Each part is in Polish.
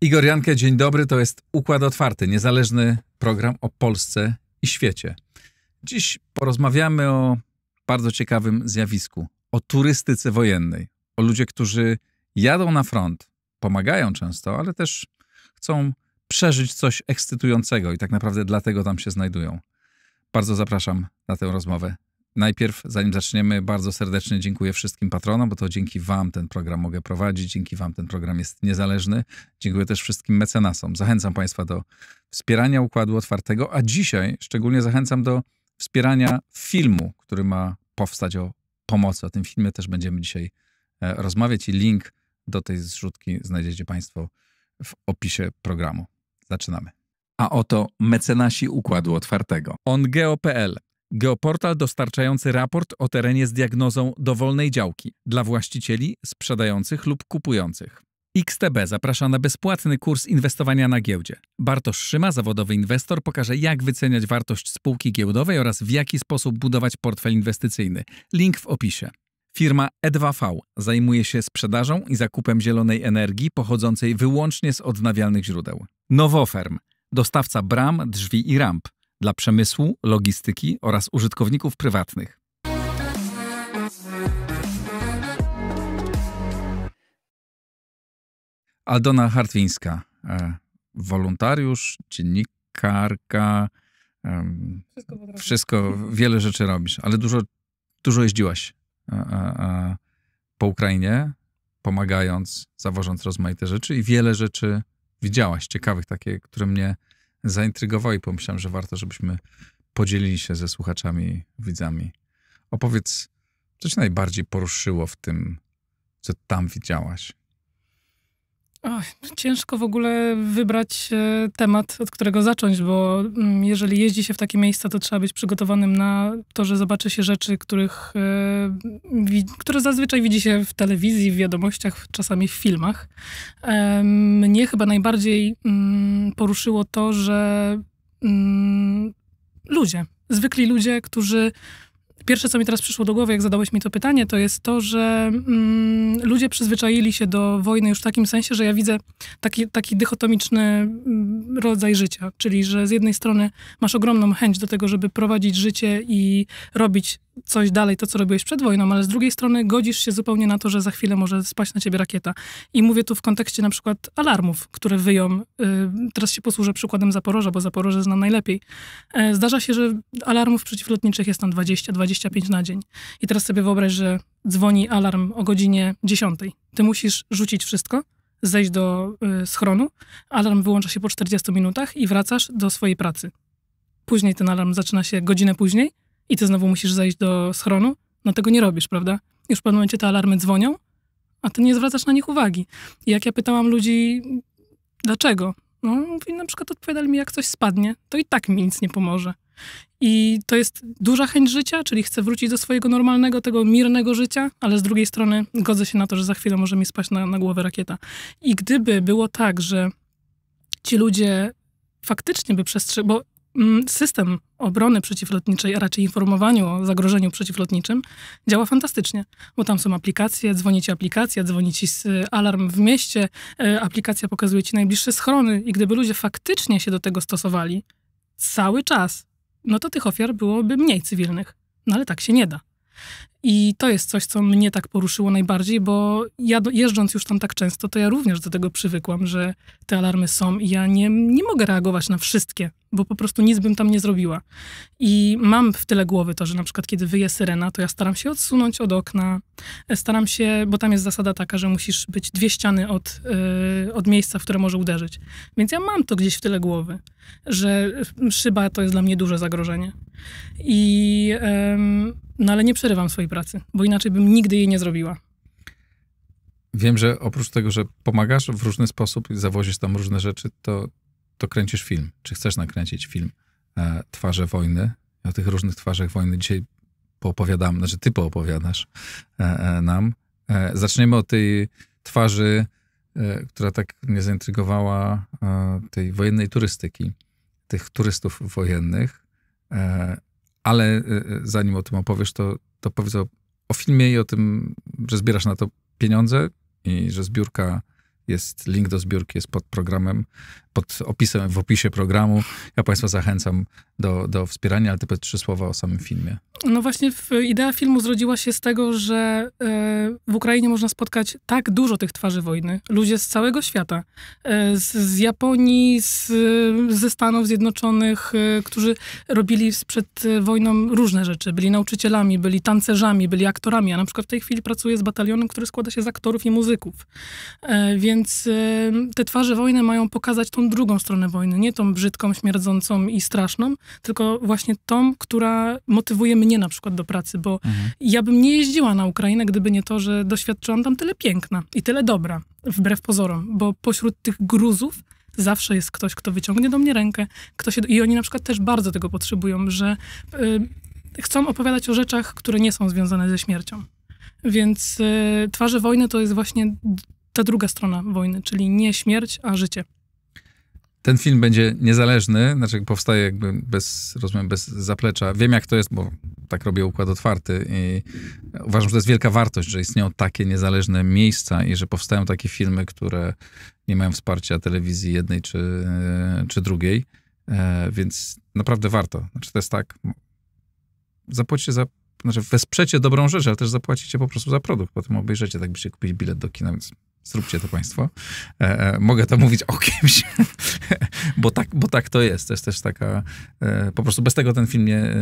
Igor Jankę, dzień dobry. To jest Układ Otwarty, niezależny program o Polsce i świecie. Dziś porozmawiamy o bardzo ciekawym zjawisku o turystyce wojennej, o ludzie, którzy jadą na front, pomagają często, ale też chcą przeżyć coś ekscytującego i tak naprawdę dlatego tam się znajdują. Bardzo zapraszam na tę rozmowę. Najpierw, zanim zaczniemy, bardzo serdecznie dziękuję wszystkim patronom, bo to dzięki Wam ten program mogę prowadzić, dzięki Wam ten program jest niezależny. Dziękuję też wszystkim mecenasom. Zachęcam Państwa do wspierania układu otwartego, a dzisiaj szczególnie zachęcam do wspierania filmu, który ma powstać o pomocy. O tym filmie też będziemy dzisiaj e, rozmawiać i link do tej zrzutki znajdziecie Państwo w opisie programu. Zaczynamy. A oto mecenasi Układu Otwartego. OnGeo.pl Geoportal dostarczający raport o terenie z diagnozą dowolnej działki dla właścicieli, sprzedających lub kupujących. XTB zaprasza na bezpłatny kurs inwestowania na giełdzie. Bartosz Szyma, zawodowy inwestor, pokaże jak wyceniać wartość spółki giełdowej oraz w jaki sposób budować portfel inwestycyjny. Link w opisie. Firma E2V zajmuje się sprzedażą i zakupem zielonej energii pochodzącej wyłącznie z odnawialnych źródeł. Nowoferm, dostawca bram, drzwi i ramp dla przemysłu, logistyki oraz użytkowników prywatnych. Aldona Hartwińska, e, wolontariusz, dziennikarka, wszystko, wszystko wiele rzeczy robisz, ale dużo, dużo jeździłaś E, e, e, po Ukrainie, pomagając, zawożąc rozmaite rzeczy i wiele rzeczy widziałaś ciekawych, takie, które mnie zaintrygowały i pomyślałem, że warto, żebyśmy podzielili się ze słuchaczami, widzami. Opowiedz, co cię najbardziej poruszyło w tym, co tam widziałaś? ciężko w ogóle wybrać e, temat, od którego zacząć, bo mm, jeżeli jeździ się w takie miejsca, to trzeba być przygotowanym na to, że zobaczy się rzeczy, których, e, które zazwyczaj widzi się w telewizji, w wiadomościach, czasami w filmach. E, mnie chyba najbardziej mm, poruszyło to, że mm, ludzie, zwykli ludzie, którzy Pierwsze, co mi teraz przyszło do głowy, jak zadałeś mi to pytanie, to jest to, że mm, ludzie przyzwyczaili się do wojny już w takim sensie, że ja widzę taki, taki dychotomiczny mm, rodzaj życia. Czyli, że z jednej strony masz ogromną chęć do tego, żeby prowadzić życie i robić coś dalej, to co robiłeś przed wojną, ale z drugiej strony godzisz się zupełnie na to, że za chwilę może spaść na ciebie rakieta. I mówię tu w kontekście na przykład alarmów, które wyją. Y, teraz się posłużę przykładem Zaporoża, bo Zaporoże znam najlepiej. E, zdarza się, że alarmów przeciwlotniczych jest tam 20-25 na dzień. I teraz sobie wyobraź, że dzwoni alarm o godzinie 10. Ty musisz rzucić wszystko, zejść do y, schronu, alarm wyłącza się po 40 minutach i wracasz do swojej pracy. Później ten alarm zaczyna się godzinę później – i ty znowu musisz zejść do schronu, no tego nie robisz, prawda? Już w pewnym momencie te alarmy dzwonią, a ty nie zwracasz na nich uwagi. I jak ja pytałam ludzi, dlaczego? No, mówili, na przykład odpowiadali mi, jak coś spadnie, to i tak mi nic nie pomoże. I to jest duża chęć życia, czyli chcę wrócić do swojego normalnego, tego mirnego życia, ale z drugiej strony godzę się na to, że za chwilę może mi spaść na, na głowę rakieta. I gdyby było tak, że ci ludzie faktycznie by przestrzegli, bo Mm, system obrony przeciwlotniczej, a raczej informowaniu o zagrożeniu przeciwlotniczym, działa fantastycznie, bo tam są aplikacje, dzwoni ci aplikacja, dzwoni ci alarm w mieście, e, aplikacja pokazuje ci najbliższe schrony i gdyby ludzie faktycznie się do tego stosowali cały czas, no to tych ofiar byłoby mniej cywilnych. No ale tak się nie da. I to jest coś, co mnie tak poruszyło najbardziej, bo ja jeżdżąc już tam tak często, to ja również do tego przywykłam, że te alarmy są i ja nie, nie mogę reagować na wszystkie, bo po prostu nic bym tam nie zrobiła. I mam w tyle głowy to, że na przykład kiedy wyje syrena, to ja staram się odsunąć od okna, e, staram się, bo tam jest zasada taka, że musisz być dwie ściany od, yy, od miejsca, w które może uderzyć. Więc ja mam to gdzieś w tyle głowy, że szyba to jest dla mnie duże zagrożenie. I, yy, no ale nie przerywam swojej pracy, bo inaczej bym nigdy jej nie zrobiła. Wiem, że oprócz tego, że pomagasz w różny sposób i zawozisz tam różne rzeczy, to, to kręcisz film. Czy chcesz nakręcić film e, Twarze Wojny? O tych różnych twarzach wojny dzisiaj poopowiadam, znaczy ty poopowiadasz e, e, nam. E, zaczniemy od tej twarzy, e, która tak mnie zaintrygowała, e, tej wojennej turystyki, tych turystów wojennych. E, ale zanim o tym opowiesz, to to powiedz o, o filmie i o tym, że zbierasz na to pieniądze i że zbiórka jest, link do zbiórki jest pod programem pod opisem, w opisie programu. Ja Państwa zachęcam do, do wspierania, ale tylko trzy słowa o samym filmie. No właśnie, idea filmu zrodziła się z tego, że e, w Ukrainie można spotkać tak dużo tych twarzy wojny. Ludzie z całego świata, e, z, z Japonii, z, ze Stanów Zjednoczonych, e, którzy robili przed wojną różne rzeczy. Byli nauczycielami, byli tancerzami, byli aktorami. Ja na przykład w tej chwili pracuję z batalionem, który składa się z aktorów i muzyków. Więc te twarze wojny mają pokazać tą drugą stronę wojny, nie tą brzydką, śmierdzącą i straszną, tylko właśnie tą, która motywuje mnie na przykład do pracy, bo mhm. ja bym nie jeździła na Ukrainę, gdyby nie to, że doświadczyłam tam tyle piękna i tyle dobra, wbrew pozorom, bo pośród tych gruzów zawsze jest ktoś, kto wyciągnie do mnie rękę, kto się, i oni na przykład też bardzo tego potrzebują, że y, chcą opowiadać o rzeczach, które nie są związane ze śmiercią. Więc y, Twarze Wojny to jest właśnie ta druga strona wojny, czyli nie śmierć, a życie. Ten film będzie niezależny, znaczy powstaje jakby bez, rozumiem, bez zaplecza. Wiem jak to jest, bo tak robię układ otwarty i uważam, że to jest wielka wartość, że istnieją takie niezależne miejsca i że powstają takie filmy, które nie mają wsparcia telewizji jednej czy, e, czy drugiej, e, więc naprawdę warto. Znaczy to jest tak, Zapłacicie, za znaczy wesprzecie dobrą rzecz, ale też zapłacicie po prostu za produkt. Potem obejrzecie, tak byście kupili bilet do kina, więc Zróbcie to Państwo. E, e, mogę to mówić o kimś, bo, tak, bo tak to jest. To jest też taka. E, po prostu bez tego ten film nie, e,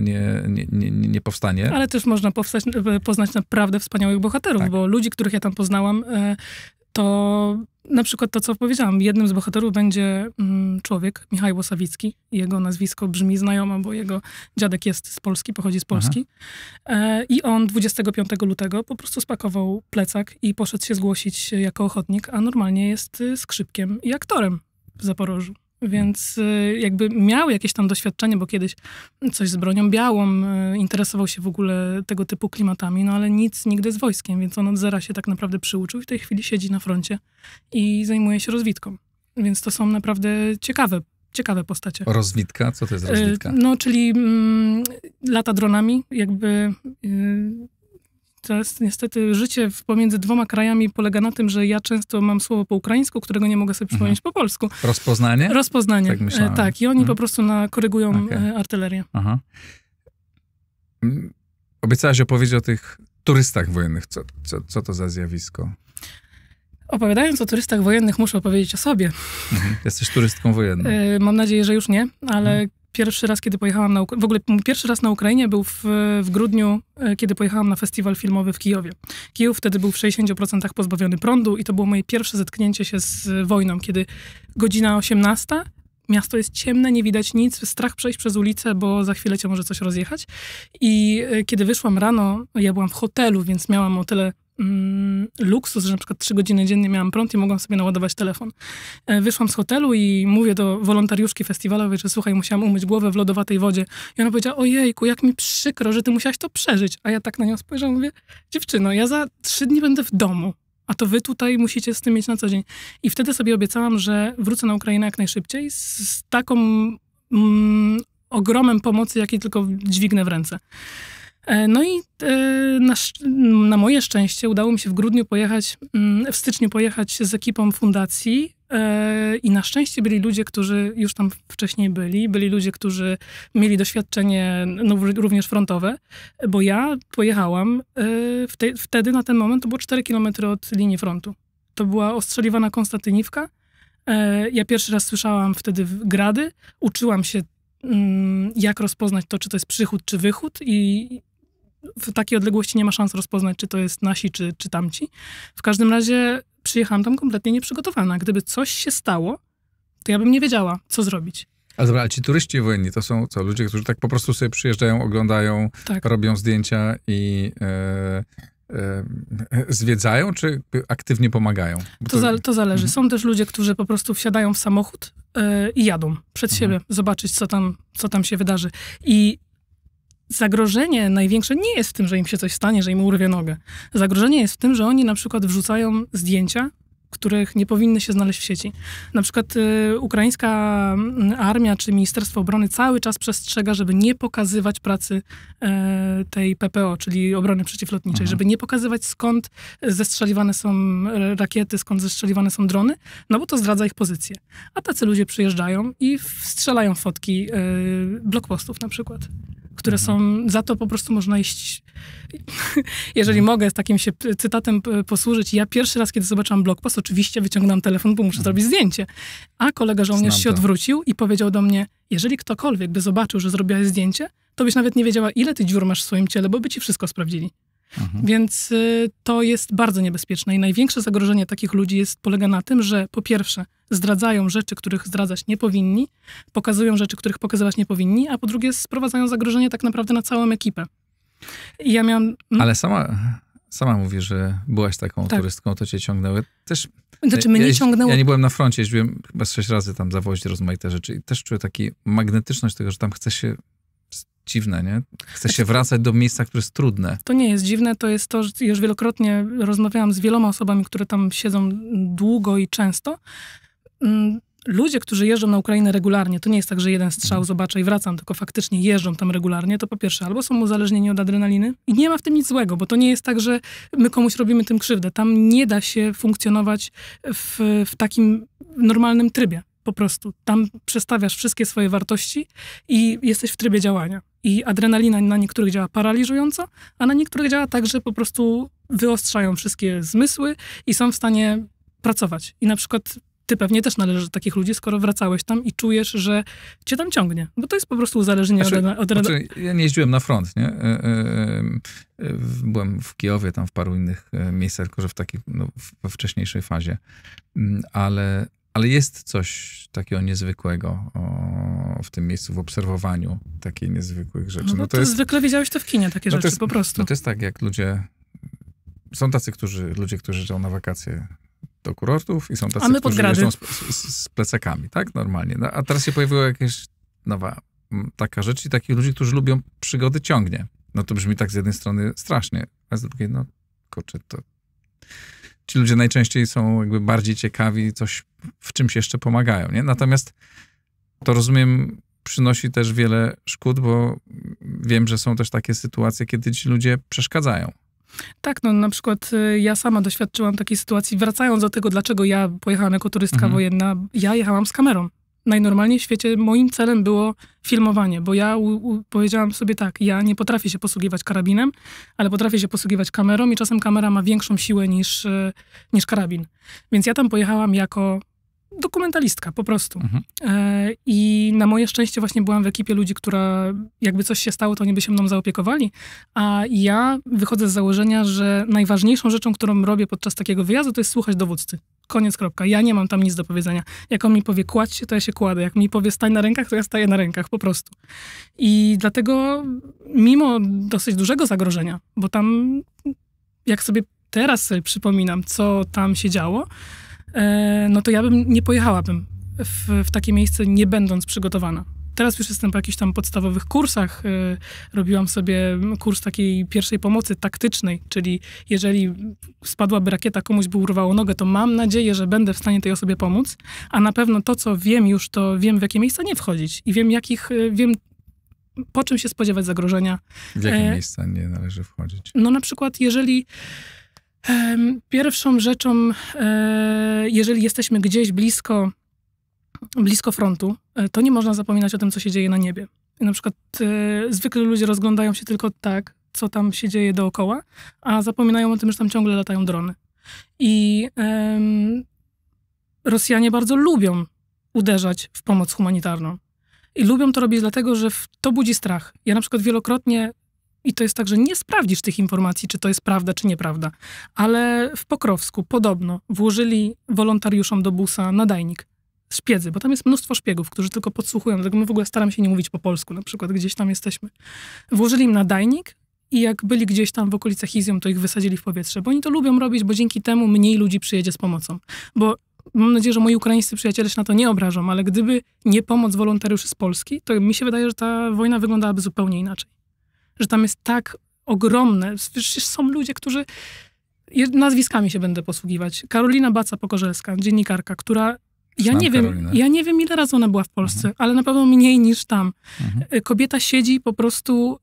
nie, nie, nie, nie powstanie. Ale też można powstać, e, poznać naprawdę wspaniałych bohaterów, tak. bo ludzi, których ja tam poznałam, e, to na przykład to, co powiedziałam, jednym z bohaterów będzie mm, człowiek, Michał Łosawicki. Jego nazwisko brzmi znajomo, bo jego dziadek jest z Polski, pochodzi z Polski. E, I on 25 lutego po prostu spakował plecak i poszedł się zgłosić jako ochotnik, a normalnie jest y, skrzypkiem i aktorem w Zaporożu. Więc y, jakby miał jakieś tam doświadczenie, bo kiedyś coś z bronią białą, y, interesował się w ogóle tego typu klimatami, no ale nic nigdy z wojskiem, więc on od zera się tak naprawdę przyuczył i w tej chwili siedzi na froncie i zajmuje się rozwitką. Więc to są naprawdę ciekawe, ciekawe postacie. Rozwitka? Co to jest y, rozwitka? No, czyli mm, lata dronami, jakby... Yy, to jest niestety życie pomiędzy dwoma krajami polega na tym, że ja często mam słowo po ukraińsku, którego nie mogę sobie mhm. przypomnieć mhm. po polsku. Rozpoznanie? Rozpoznanie, tak, e, myślałem. tak. I oni mhm. po prostu na, korygują okay. E, artylerię. Aha. Mm, obiecałaś opowiedzieć o tych turystach wojennych. Co, co, co to za zjawisko? Opowiadając o turystach wojennych, muszę opowiedzieć o sobie. Mhm. Jesteś turystką wojenną. E, mam nadzieję, że już nie, ale mhm pierwszy raz, kiedy pojechałam na w ogóle pierwszy raz na Ukrainie był w, w grudniu, e, kiedy pojechałam na festiwal filmowy w Kijowie. Kijów wtedy był w 60% pozbawiony prądu i to było moje pierwsze zetknięcie się z wojną, kiedy godzina 18 miasto jest ciemne, nie widać nic, strach przejść przez ulicę, bo za chwilę cię może coś rozjechać. I e, kiedy wyszłam rano, ja byłam w hotelu, więc miałam o tyle mm, luksus, że na przykład trzy godziny dziennie miałam prąd i mogłam sobie naładować telefon. E, wyszłam z hotelu i mówię do wolontariuszki festiwalowej, że słuchaj, musiałam umyć głowę w lodowatej wodzie. I ona powiedziała, ojejku, jak mi przykro, że ty musiałaś to przeżyć. A ja tak na nią spojrzę, mówię, dziewczyno, ja za trzy dni będę w domu a to wy tutaj musicie z tym mieć na co dzień. I wtedy sobie obiecałam, że wrócę na Ukrainę jak najszybciej z, z taką mm, ogromem pomocy, jaki tylko dźwignę w ręce. E, no i e, na, na, moje szczęście udało mi się w grudniu pojechać, mm, w styczniu pojechać z ekipą fundacji. E, I na szczęście byli ludzie, którzy już tam wcześniej byli, byli ludzie, którzy mieli doświadczenie no, również frontowe, bo ja pojechałam te, wtedy na ten moment to było 4 km od linii frontu. To była ostrzeliwana Konstatyniwka. Ja pierwszy raz słyszałam wtedy grady, uczyłam się mm, jak rozpoznać to, czy to jest przychód, czy wychód i w takiej odległości nie ma szans rozpoznać, czy to jest nasi, czy, czy tamci. W każdym razie przyjechałam tam kompletnie nieprzygotowana. Gdyby coś się stało, to ja bym nie wiedziała, co zrobić. A dobra, ci turyści wojenni to są co? Ludzie, którzy tak po prostu sobie przyjeżdżają, oglądają, tak. robią zdjęcia i e, e, zwiedzają, czy aktywnie pomagają? To, to... Za, to, zależy. Mhm. Są też ludzie, którzy po prostu wsiadają w samochód e, i jadą przed mhm. siebie, zobaczyć, co tam, co tam się wydarzy. I zagrożenie największe nie jest w tym, że im się coś stanie, że im urwie nogę. Zagrożenie jest w tym, że oni na przykład wrzucają zdjęcia, których nie powinny się znaleźć w sieci. Na przykład y, ukraińska mm, armia czy Ministerstwo Obrony cały czas przestrzega, żeby nie pokazywać pracy y, tej PPO, czyli obrony przeciwlotniczej, mhm. żeby nie pokazywać skąd zestrzeliwane są e, rakiety, skąd zestrzeliwane są drony, no bo to zdradza ich pozycję. A tacy ludzie przyjeżdżają i strzelają fotki y, blokpostów na przykład które mhm. są, za to po prostu można iść, jeżeli mhm. mogę z takim się cytatem posłużyć. Ja pierwszy raz, kiedy zobaczyłam blog post, oczywiście wyciągnęłam telefon, bo muszę mhm. zrobić zdjęcie. A kolega żołnierz się odwrócił i powiedział do mnie, jeżeli ktokolwiek by zobaczył, że zrobiłaś zdjęcie, to byś nawet nie wiedziała, ile ty dziur masz w swoim ciele, bo by ci wszystko sprawdzili. Mhm. Więc y, to jest bardzo niebezpieczne i największe zagrożenie takich ludzi jest, polega na tym, że po pierwsze zdradzają rzeczy, których zdradzać nie powinni, pokazują rzeczy, których pokazywać nie powinni, a po drugie sprowadzają zagrożenie tak naprawdę na całą ekipę. I ja miałam... Hmm? Ale sama, sama mówisz, że byłaś taką tak. turystką, to cię ciągnęły. Też, znaczy, mnie ja, ciągnęło... ja nie byłem na froncie, jeździłem chyba sześć razy tam zawozić rozmaite rzeczy i też czuję taki magnetyczność tego, że tam chce się dziwne, nie? Chce się wracać do miejsca, które jest trudne. To nie jest dziwne, to jest to, że już wielokrotnie rozmawiałam z wieloma osobami, które tam siedzą długo i często. Mm, ludzie, którzy jeżdżą na Ukrainę regularnie, to nie jest tak, że jeden strzał zobaczę i wracam, tylko faktycznie jeżdżą tam regularnie, to po pierwsze albo są uzależnieni od adrenaliny i nie ma w tym nic złego, bo to nie jest tak, że my komuś robimy tym krzywdę. Tam nie da się funkcjonować w, w takim normalnym trybie. Po prostu tam przestawiasz wszystkie swoje wartości i jesteś w trybie działania. I adrenalina na niektórych działa paraliżująco, a na niektórych działa tak, że po prostu wyostrzają wszystkie zmysły i są w stanie pracować. I na przykład ty pewnie też należysz do takich ludzi, skoro wracałeś tam i czujesz, że cię tam ciągnie. Bo to jest po prostu uzależnienie znaczy, od... od... Znaczy, ja nie jeździłem na front, nie? E, e, e, byłem w Kijowie, tam w paru innych miejscach, tylko że w takiej, no, we wcześniejszej fazie. Mm, ale, ale jest coś takiego niezwykłego o, w tym miejscu, w obserwowaniu takiej niezwykłych rzeczy. No, no to, jest, zwykle widziałeś to w kinie, takie no rzeczy jest, po prostu. No to jest tak, jak ludzie... Są tacy którzy, ludzie, którzy jeżdżą na wakacje do kurortów i są tacy, którzy podgrady. jeżdżą z, z, z, plecakami, tak? Normalnie. No, a teraz się pojawiła jakaś nowa taka rzecz i takich ludzi, którzy lubią przygody, ciągnie. No to brzmi tak z jednej strony strasznie, a z drugiej, no kurczę, to ci ludzie najczęściej są jakby bardziej ciekawi, coś w czymś jeszcze pomagają, nie? Natomiast to rozumiem, przynosi też wiele szkód, bo wiem, że są też takie sytuacje, kiedy ci ludzie przeszkadzają. Tak, no na przykład y, ja sama doświadczyłam takiej sytuacji, wracając do tego, dlaczego ja pojechałam jako turystka mhm. wojenna, ja jechałam z kamerą najnormalniej w świecie moim celem było filmowanie, bo ja powiedziałam sobie tak, ja nie potrafię się posługiwać karabinem, ale potrafię się posługiwać kamerą i czasem kamera ma większą siłę niż, e, niż karabin. Więc ja tam pojechałam jako dokumentalistka po prostu. Mhm. E, I na moje szczęście właśnie byłam w ekipie ludzi, która jakby coś się stało, to oni by się mną zaopiekowali. A ja wychodzę z założenia, że najważniejszą rzeczą, którą robię podczas takiego wyjazdu, to jest słuchać dowódcy. Koniec, kropka. Ja nie mam tam nic do powiedzenia. Jak on mi powie kładź się, to ja się kładę. Jak mi powie stań na rękach, to ja staję na rękach, po prostu. I dlatego mimo dosyć dużego zagrożenia, bo tam jak sobie teraz przypominam, co tam się działo, E, no to ja bym nie pojechałabym w, w takie miejsce, nie będąc przygotowana. Teraz już jestem po jakichś tam podstawowych kursach. E, robiłam sobie kurs takiej pierwszej pomocy taktycznej, czyli jeżeli spadłaby rakieta, komuś by urwało nogę, to mam nadzieję, że będę w stanie tej osobie pomóc. A na pewno to, co wiem już, to wiem, w jakie miejsca nie wchodzić i wiem, jakich, e, wiem, po czym się spodziewać zagrożenia. W jakie e... miejsca nie należy wchodzić? No na przykład, jeżeli Pierwszą rzeczą, e, jeżeli jesteśmy gdzieś blisko, blisko frontu, e, to nie można zapominać o tym, co się dzieje na niebie. Na przykład e, zwykle ludzie rozglądają się tylko tak, co tam się dzieje dookoła, a zapominają o tym, że tam ciągle latają drony. I Rosjanie bardzo lubią uderzać w pomoc humanitarną. I lubią to robić dlatego, że to budzi strach. Ja na przykład wielokrotnie i to jest tak, że nie sprawdzisz tych informacji, czy to jest prawda, czy nieprawda. Ale w Pokrowsku podobno włożyli wolontariuszom do busa nadajnik szpiedzy, bo tam jest mnóstwo szpiegów, którzy tylko podsłuchują, dlatego my w ogóle staram się nie mówić po polsku, na przykład gdzieś tam jesteśmy. Włożyli im nadajnik i jak byli gdzieś tam w okolicach Izium, to ich wysadzili w powietrze, bo oni to lubią robić, bo dzięki temu mniej ludzi przyjedzie z pomocą. Bo mam nadzieję, że moi ukraińscy przyjaciele się na to nie obrażą, ale gdyby nie pomoc wolontariuszy z Polski, to mi się wydaje, że ta wojna wyglądałaby zupełnie inaczej że tam jest tak ogromne. Przecież są ludzie, którzy nazwiskami się będę posługiwać. Karolina Baca-Pokorzelska, dziennikarka, która ja nie, wiem, ja nie wiem, ile razy ona była w Polsce, mhm. ale na pewno mniej niż tam. Mhm. E, kobieta siedzi po prostu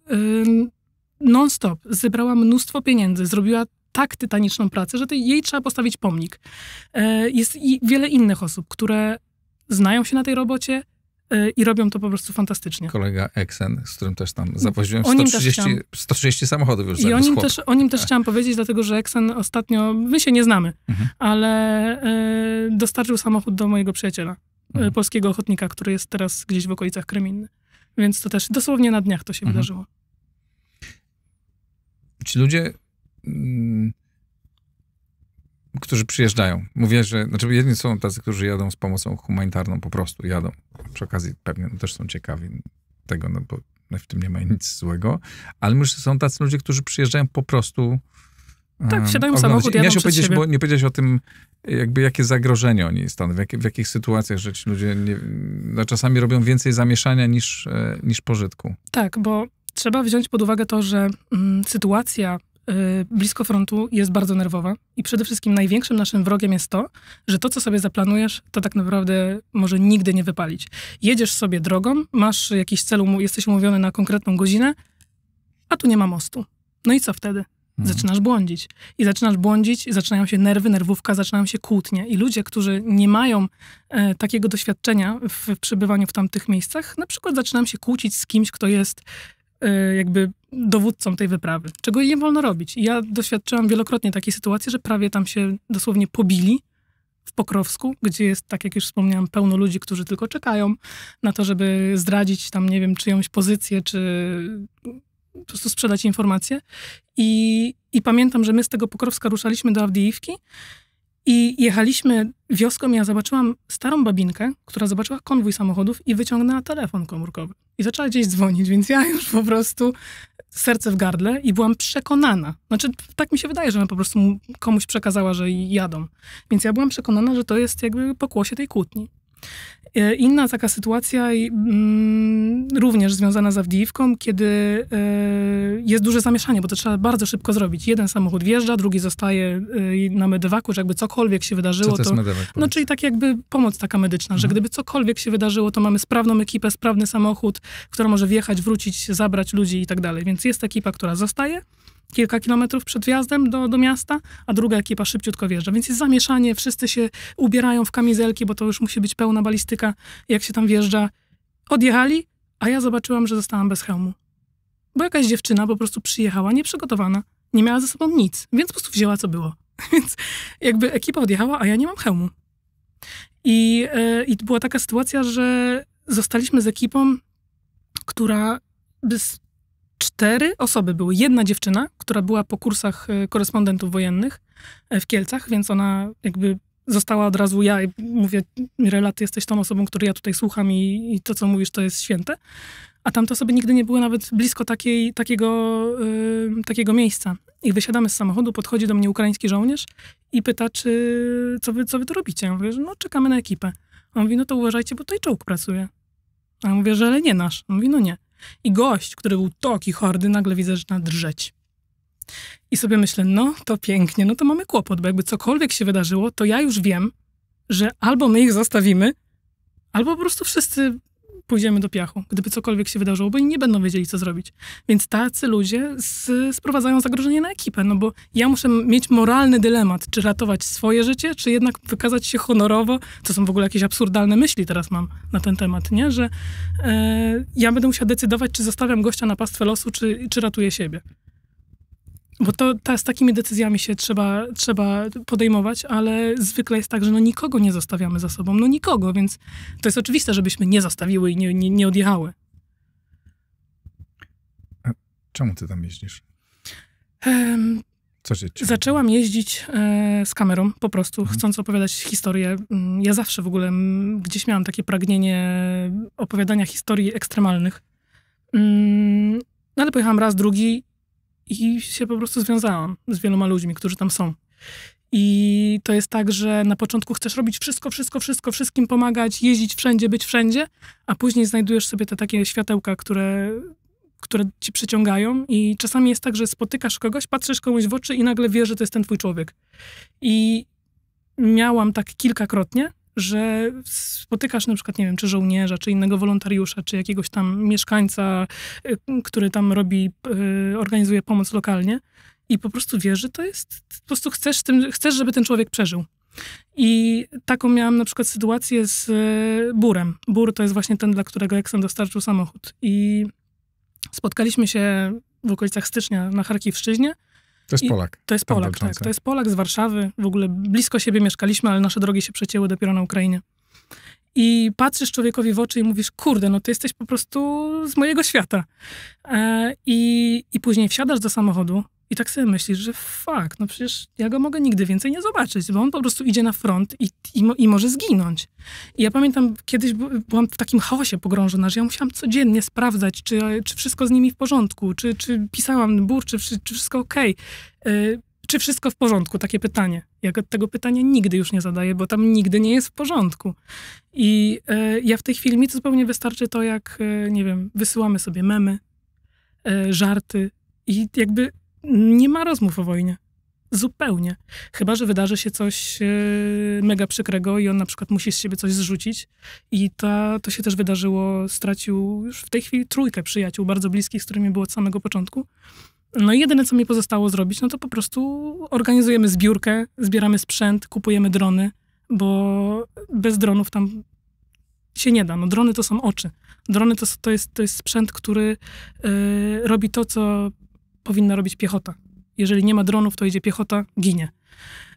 non-stop. Zebrała mnóstwo pieniędzy, zrobiła tak tytaniczną pracę, że tej, jej trzeba postawić pomnik. E, jest i wiele innych osób, które znają się na tej robocie, Y, i robią to po prostu fantastycznie. Kolega Eksen, z którym też tam mm. zawoziłem 130, 130 samochodów już I o nim, też, o nim też chciałam powiedzieć, dlatego że Eksen ostatnio, my się nie znamy, mhm. ale y, dostarczył samochód do mojego przyjaciela, y, mhm. polskiego ochotnika, który jest teraz gdzieś w okolicach Kreminny. Więc to też dosłownie na dniach to się mhm. wydarzyło. Ci ludzie... Mm, którzy przyjeżdżają. Mówię, że znaczy jedni są tacy, którzy jadą z pomocą humanitarną, po prostu jadą. Przy okazji pewnie no, też są ciekawi tego, no bo w tym nie ma nic złego, ale myślę, że są tacy ludzie, którzy przyjeżdżają po prostu tak, wsiadają w samochód, jadą się powiedzieć, bo nie powiedziałeś o tym, jakby jakie zagrożenie oni stanowią, w, jakich sytuacjach, że ci ludzie nie, no czasami robią więcej zamieszania niż, e, niż pożytku. Tak, bo trzeba wziąć pod uwagę to, że mm, sytuacja Y, blisko frontu jest bardzo nerwowa i przede wszystkim największym naszym wrogiem jest to, że to, co sobie zaplanujesz, to tak naprawdę może nigdy nie wypalić. Jedziesz sobie drogą, masz jakiś cel, jesteś umówiony na konkretną godzinę, a tu nie ma mostu. No i co wtedy? Mhm. Zaczynasz błądzić. I zaczynasz błądzić, zaczynają się nerwy, nerwówka, zaczynają się kłótnie. I ludzie, którzy nie mają e, takiego doświadczenia w przebywaniu w tamtych miejscach, na przykład zaczynam się kłócić z kimś, kto jest e, jakby dowódcą tej wyprawy, czego jej nie wolno robić. ja doświadczyłam wielokrotnie takiej sytuacji, że prawie tam się dosłownie pobili w Pokrowsku, gdzie jest, tak jak już wspomniałam, pełno ludzi, którzy tylko czekają na to, żeby zdradzić tam, nie wiem, czyjąś pozycję, czy po prostu sprzedać informacje. I, i pamiętam, że my z tego Pokrowska ruszaliśmy do Avdiivki i jechaliśmy wioską, ja zobaczyłam starą babinkę, która zobaczyła konwój samochodów i wyciągnęła telefon komórkowy. I zaczęła gdzieś dzwonić, więc ja już po prostu serce w gardle i byłam przekonana. Znaczy, tak mi się wydaje, że ona po prostu komuś przekazała, że jadą. Więc ja byłam przekonana, że to jest jakby pokłosie tej kłótni. E, inna taka sytuacja, mm, również związana z Awdijiwką, kiedy e, jest duże zamieszanie, bo to trzeba bardzo szybko zrobić. Jeden samochód wjeżdża, drugi zostaje e, na medywaku, że jakby cokolwiek się wydarzyło. Co to, to medywak, No czyli tak jakby pomoc taka medyczna, mhm. że gdyby cokolwiek się wydarzyło, to mamy sprawną ekipę, sprawny samochód, która może wjechać, wrócić, zabrać ludzi i tak dalej. Więc jest ekipa, która zostaje, kilka kilometrów przed wjazdem do, do miasta, a druga ekipa szybciutko wjeżdża. Więc jest zamieszanie, wszyscy się ubierają w kamizelki, bo to już musi być pełna balistyka, jak się tam wjeżdża. Odjechali, a ja zobaczyłam, że zostałam bez hełmu. Bo jakaś dziewczyna po prostu przyjechała nieprzygotowana, nie miała ze sobą nic, więc po prostu wzięła co było. Więc jakby ekipa odjechała, a ja nie mam hełmu. I, yy, I była taka sytuacja, że zostaliśmy z ekipą, która bez cztery osoby były. Jedna dziewczyna, która była po kursach e, korespondentów wojennych e, w Kielcach, więc ona jakby została od razu ja i mówię, Mirela, ty jesteś tą osobą, której ja tutaj słucham i, i to, co mówisz, to jest święte. A tamte osoby nigdy nie były nawet blisko takiej, takiego, yy, takiego miejsca. I wysiadamy z samochodu, podchodzi do mnie ukraiński żołnierz i pyta, czy co wy, co wy tu robicie? Ja mówię, że no czekamy na ekipę. on mówi, no to uważajcie, bo tutaj czołg pracuje. A ja mówię, że ale nie nasz. On mówi, no nie. I gość, który był taki hordy, nagle widzę, że na drżeć. I sobie myślę, no to pięknie, no to mamy kłopot, bo jakby cokolwiek się wydarzyło, to ja już wiem, że albo my ich zostawimy, albo po prostu wszyscy pójdziemy do piachu, gdyby cokolwiek się wydarzyło, bo oni nie będą wiedzieli, co zrobić. Więc tacy ludzie z, sprowadzają zagrożenie na ekipę, no bo ja muszę mieć moralny dylemat, czy ratować swoje życie, czy jednak wykazać się honorowo, to są w ogóle jakieś absurdalne myśli teraz mam na ten temat, nie? Że e, ja będę musiała decydować, czy zostawiam gościa na pastwę losu, czy, czy ratuję siebie. Bo to, ta, z takimi decyzjami się trzeba, trzeba podejmować, ale zwykle jest tak, że no nikogo nie zostawiamy za sobą. No nikogo, więc to jest oczywiste, żebyśmy nie zostawiły i nie, nie, nie odjechały. A czemu ty tam jeździsz? Um, Co się Zaczęłam jeździć e, z kamerą, po prostu, mhm. chcąc opowiadać historię. Mm, ja zawsze w ogóle m, mm, gdzieś miałam takie pragnienie opowiadania historii ekstremalnych. Mm, no ale pojechałam raz, drugi i się po prostu związałam z wieloma ludźmi, którzy tam są. I to jest tak, że na początku chcesz robić wszystko, wszystko, wszystko, wszystkim pomagać, jeździć wszędzie, być wszędzie, a później znajdujesz sobie te takie światełka, które, które ci przyciągają. I czasami jest tak, że spotykasz kogoś, patrzysz komuś w oczy i nagle wiesz, że to jest ten twój człowiek. I miałam tak kilkakrotnie, że spotykasz na przykład, nie wiem, czy żołnierza, czy innego wolontariusza, czy jakiegoś tam mieszkańca, y, który tam robi, y, organizuje pomoc lokalnie i po prostu wiesz, że to jest, po prostu chcesz, tym, chcesz żeby ten człowiek przeżył. I taką miałam na przykład sytuację z y, burem. Bur to jest właśnie ten, dla którego Exxon dostarczył samochód. I spotkaliśmy się w okolicach stycznia na Charkiwszczyźnie. To jest I Polak. To jest Polak, tak. To jest Polak z Warszawy. W ogóle blisko siebie mieszkaliśmy, ale nasze drogi się przecięły dopiero na Ukrainie. I patrzysz człowiekowi w oczy i mówisz, kurde, no ty jesteś po prostu z mojego świata. E, i, I później wsiadasz do samochodu, i tak sobie myślisz, że fakt, no przecież ja go mogę nigdy więcej nie zobaczyć, bo on po prostu idzie na front i, i, i może zginąć. I ja pamiętam, kiedyś byłam w takim chaosie pogrążona, że ja musiałam codziennie sprawdzać, czy, czy wszystko z nimi w porządku, czy, czy pisałam bur, czy, czy, wszystko ok. E, czy wszystko w porządku? Takie pytanie. Ja tego pytania nigdy już nie zadaję, bo tam nigdy nie jest w porządku. I e, ja w tej chwili mi zupełnie wystarczy to, jak, e, nie wiem, wysyłamy sobie memy, żarty i jakby nie ma rozmów o wojnie. Zupełnie. Chyba, że wydarzy się coś e, mega przykrego i on na przykład musi z siebie coś zrzucić. I ta, to się też wydarzyło. Stracił już w tej chwili trójkę przyjaciół bardzo bliskich, z którymi było od samego początku. No i jedyne, co mi pozostało zrobić, no to po prostu organizujemy zbiórkę, zbieramy sprzęt, kupujemy drony, bo bez dronów tam się nie da. No, drony to są oczy. Drony to, to, jest, to jest sprzęt, który yy, robi to, co powinna robić piechota. Jeżeli nie ma dronów, to idzie piechota, ginie.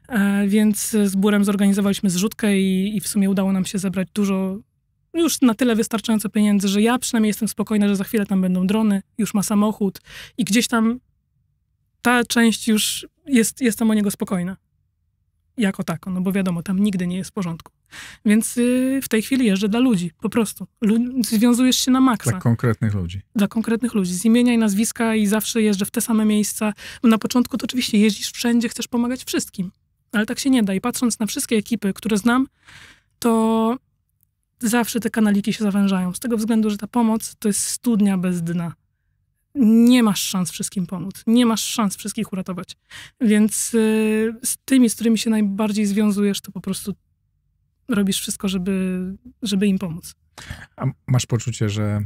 E, więc z Burem zorganizowaliśmy zrzutkę i, i w sumie udało nam się zebrać dużo, już na tyle wystarczająco pieniędzy, że ja przynajmniej jestem spokojna, że za chwilę tam będą drony, już ma samochód i gdzieś tam ta część już jest, jestem o niego spokojna jako tako, no bo wiadomo, tam nigdy nie jest w porządku. Więc y, w tej chwili jeżdżę dla ludzi, po prostu. Lu- związujesz się na maksa. Dla konkretnych ludzi. Dla konkretnych ludzi, z imienia i nazwiska i zawsze jeżdżę w te same miejsca. Na początku to oczywiście jeździsz wszędzie, chcesz pomagać wszystkim, ale tak się nie da. I patrząc na wszystkie ekipy, które znam, to zawsze te kanaliki się zawężają, z tego względu, że ta pomoc to jest studnia bez dna nie masz szans wszystkim pomóc, nie masz szans wszystkich uratować. Więc y, z tymi, z którymi się najbardziej związujesz, to po prostu robisz wszystko, żeby, żeby im pomóc. A masz poczucie, że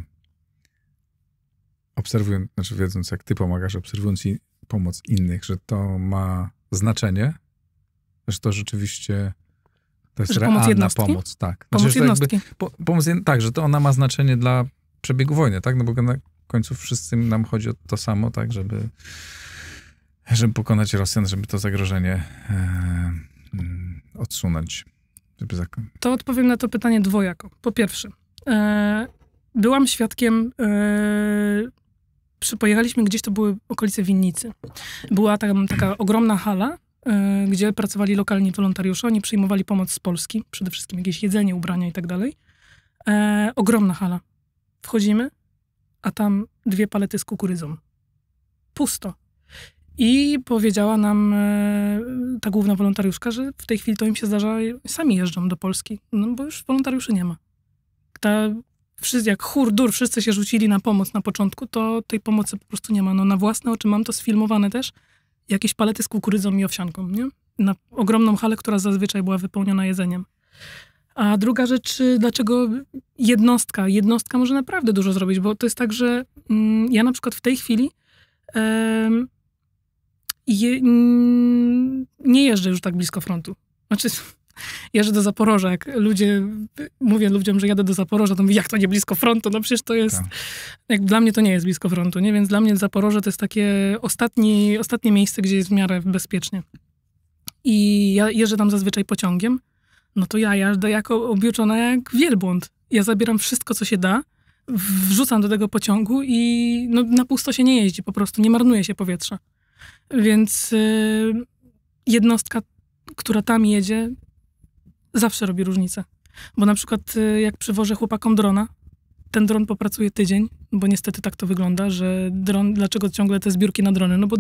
obserwując, znaczy wiedząc, jak ty pomagasz, obserwując pomoc innych, że to ma znaczenie? Że to rzeczywiście to jest że realna pomoc, jednostki? pomoc, tak. Znaczy, pomoc jednostki. Jakby, po, pomoc, tak, że to ona ma znaczenie dla przebiegu wojny, tak? No bo końców wszyscy nam chodzi o to samo, tak, żeby, żeby pokonać Rosjan, żeby to zagrożenie e, odsunąć. Żeby zak- to odpowiem na to pytanie dwojako. Po pierwsze, e, byłam świadkiem. E, pojechaliśmy gdzieś, to były okolice winnicy. Była tam taka ogromna hala, e, gdzie pracowali lokalni wolontariusze. Oni przyjmowali pomoc z Polski, przede wszystkim jakieś jedzenie, ubrania i tak dalej. E, ogromna hala. Wchodzimy, a tam dwie palety z kukurydzą. Pusto. I powiedziała nam e, ta główna wolontariuszka, że w tej chwili to im się zdarza, sami jeżdżą do Polski, no bo już wolontariuszy nie ma. Ta, wszyscy, jak chór, dur, wszyscy się rzucili na pomoc na początku, to tej pomocy po prostu nie ma. No na własne oczy mam to sfilmowane też, jakieś palety z kukurydzą i owsianką, nie? Na ogromną halę, która zazwyczaj była wypełniona jedzeniem. A druga rzecz, y, dlaczego jednostka? Jednostka może naprawdę dużo zrobić, bo to jest tak, że mm, ja na przykład w tej chwili je, mm, nie jeżdżę już tak blisko frontu. Znaczy, jeżdżę do Zaporoża. Jak ludzie, mówię ludziom, że jadę do Zaporoża, to mówię, jak to nie blisko frontu? No przecież to jest, tak. jak dla mnie to nie jest blisko frontu, nie? Więc dla mnie Zaporoże to jest takie ostatni, ostatnie miejsce, gdzie jest w miarę bezpiecznie. I ja jeżdżę tam zazwyczaj pociągiem. No to ja jadę jako objuczona jak wielbłąd. Ja zabieram wszystko, co się da, wrzucam do tego pociągu i no, na pusto się nie jeździ po prostu, nie marnuje się powietrza. Więc yy, jednostka, która tam jedzie, zawsze robi różnicę. Bo na przykład yy, jak przywożę chłopakom drona, ten dron popracuje tydzień, bo niestety tak to wygląda, że dron, dlaczego ciągle te zbiórki na drony? No bo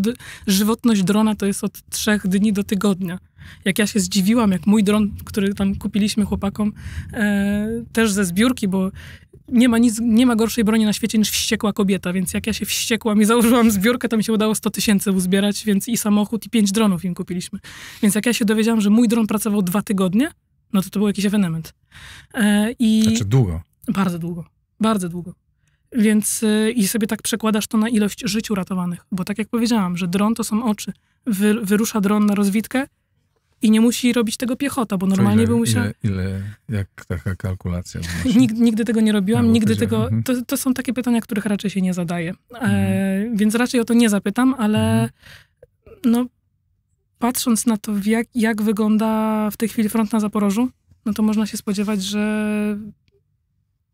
żywotność drona to jest od trzech dni do tygodnia. Jak ja się zdziwiłam, jak mój dron, który tam kupiliśmy chłopakom, e, też ze zbiórki, bo nie ma, nic, nie ma gorszej broni na świecie niż wściekła kobieta, więc jak ja się wściekłam i założyłam zbiórkę, to mi się udało 100 tysięcy uzbierać, więc i samochód, i pięć dronów im kupiliśmy. Więc jak ja się dowiedziałam, że mój dron pracował dwa tygodnie, no to to był jakiś ewenement. E, i... Znaczy długo. Bardzo długo. Bardzo długo. Więc y, i sobie tak przekładasz to na ilość żyć uratowanych. Bo tak jak powiedziałam, że dron to są oczy. Wy, wyrusza dron na rozwitkę i nie musi robić tego piechota, bo normalnie ile, by musiał... Ile, ile, jak taka kalkulacja? Nigdy, nigdy tego nie robiłam, nigdy tego... Mhm. To, to, są takie pytania, których raczej się nie zadaję, e, Mhm. więc raczej o to nie zapytam, ale mhm. no, patrząc na to, jak, jak wygląda w tej chwili front na Zaporożu, no to można się spodziewać, że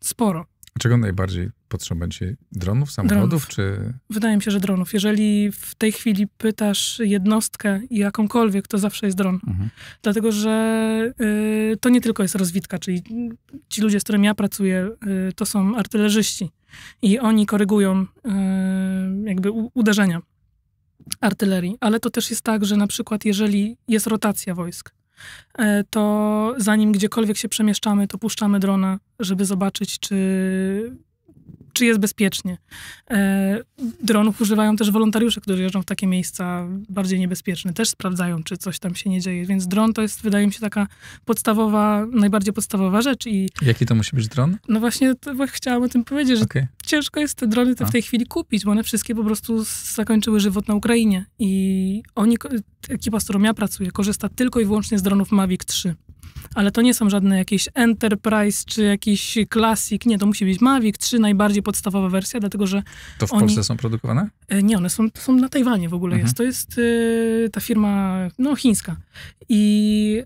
sporo. Czego najbardziej potrzeba będzie Dronów, samochodów dronów. czy... Wydaje mi się, że dronów. Jeżeli w tej chwili pytasz jednostkę jakąkolwiek, to zawsze jest dron. Mhm. Dlatego, że y, to nie tylko jest rozwitka, czyli ci ludzie, z którymi ja pracuję, y, to są artylerzyści i oni korygują y, jakby u, uderzenia artylerii. Ale to też jest tak, że na przykład jeżeli jest rotacja wojsk, E, to zanim gdziekolwiek się przemieszczamy, to puszczamy drona, żeby zobaczyć, czy czy jest bezpiecznie. E, dronów używają też wolontariusze, którzy jeżdżą w takie miejsca bardziej niebezpieczne, też sprawdzają, czy coś tam się nie dzieje. Więc dron to jest, wydaje mi się, taka podstawowa, najbardziej podstawowa rzecz. I Jaki to musi być dron? No właśnie, to, chciałam o tym powiedzieć, że okay. ciężko jest te drony te w tej chwili kupić, bo one wszystkie po prostu zakończyły żywot na Ukrainie. I oni, ekipa, z którą ja pracuję, korzysta tylko i wyłącznie z dronów Mavic 3 ale to nie są żadne jakieś Enterprise czy jakiś Classic. Nie, to musi być Mavic 3, najbardziej podstawowa wersja, dlatego że. To w oni... Polsce są produkowane? E, nie, one są, są na Tajwanie w ogóle. Mhm. Jest. To jest y, ta firma no, chińska. I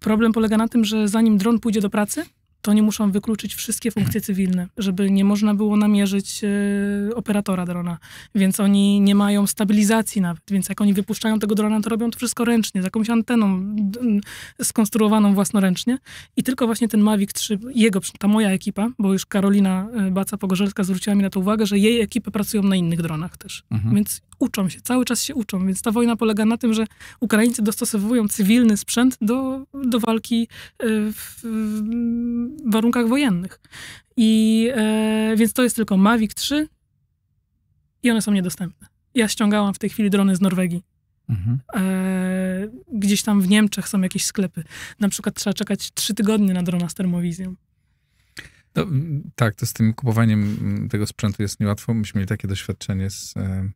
problem polega na tym, że zanim dron pójdzie do pracy, to nie muszą wykluczyć wszystkie funkcje cywilne, żeby nie można było namierzyć y, operatora drona. Więc oni nie mają stabilizacji nawet, więc jak oni wypuszczają tego drona, to robią to wszystko ręcznie, z jakąś anteną skonstruowaną własnoręcznie. I tylko właśnie ten Mavic 3, jego, ta moja ekipa, bo już Karolina e, Baca-Pogorzelska zwróciła mi na to uwagę, że jej ekipy pracują na innych dronach też. Mhm. Więc uczą się, cały czas się uczą, więc ta wojna polega na tym, że Ukraińcy dostosowują cywilny sprzęt do, do walki e, w warunkach wojennych. I e, więc to jest tylko Mavic 3 i one są niedostępne. Ja ściągałam w tej chwili drony z Norwegii. Mhm. E, gdzieś tam w Niemczech są jakieś sklepy. Na przykład trzeba czekać trzy tygodnie na drona z termowizją. No, tak, to z tym kupowaniem tego sprzętu jest niełatwo. Myśmy mieli takie doświadczenie z e,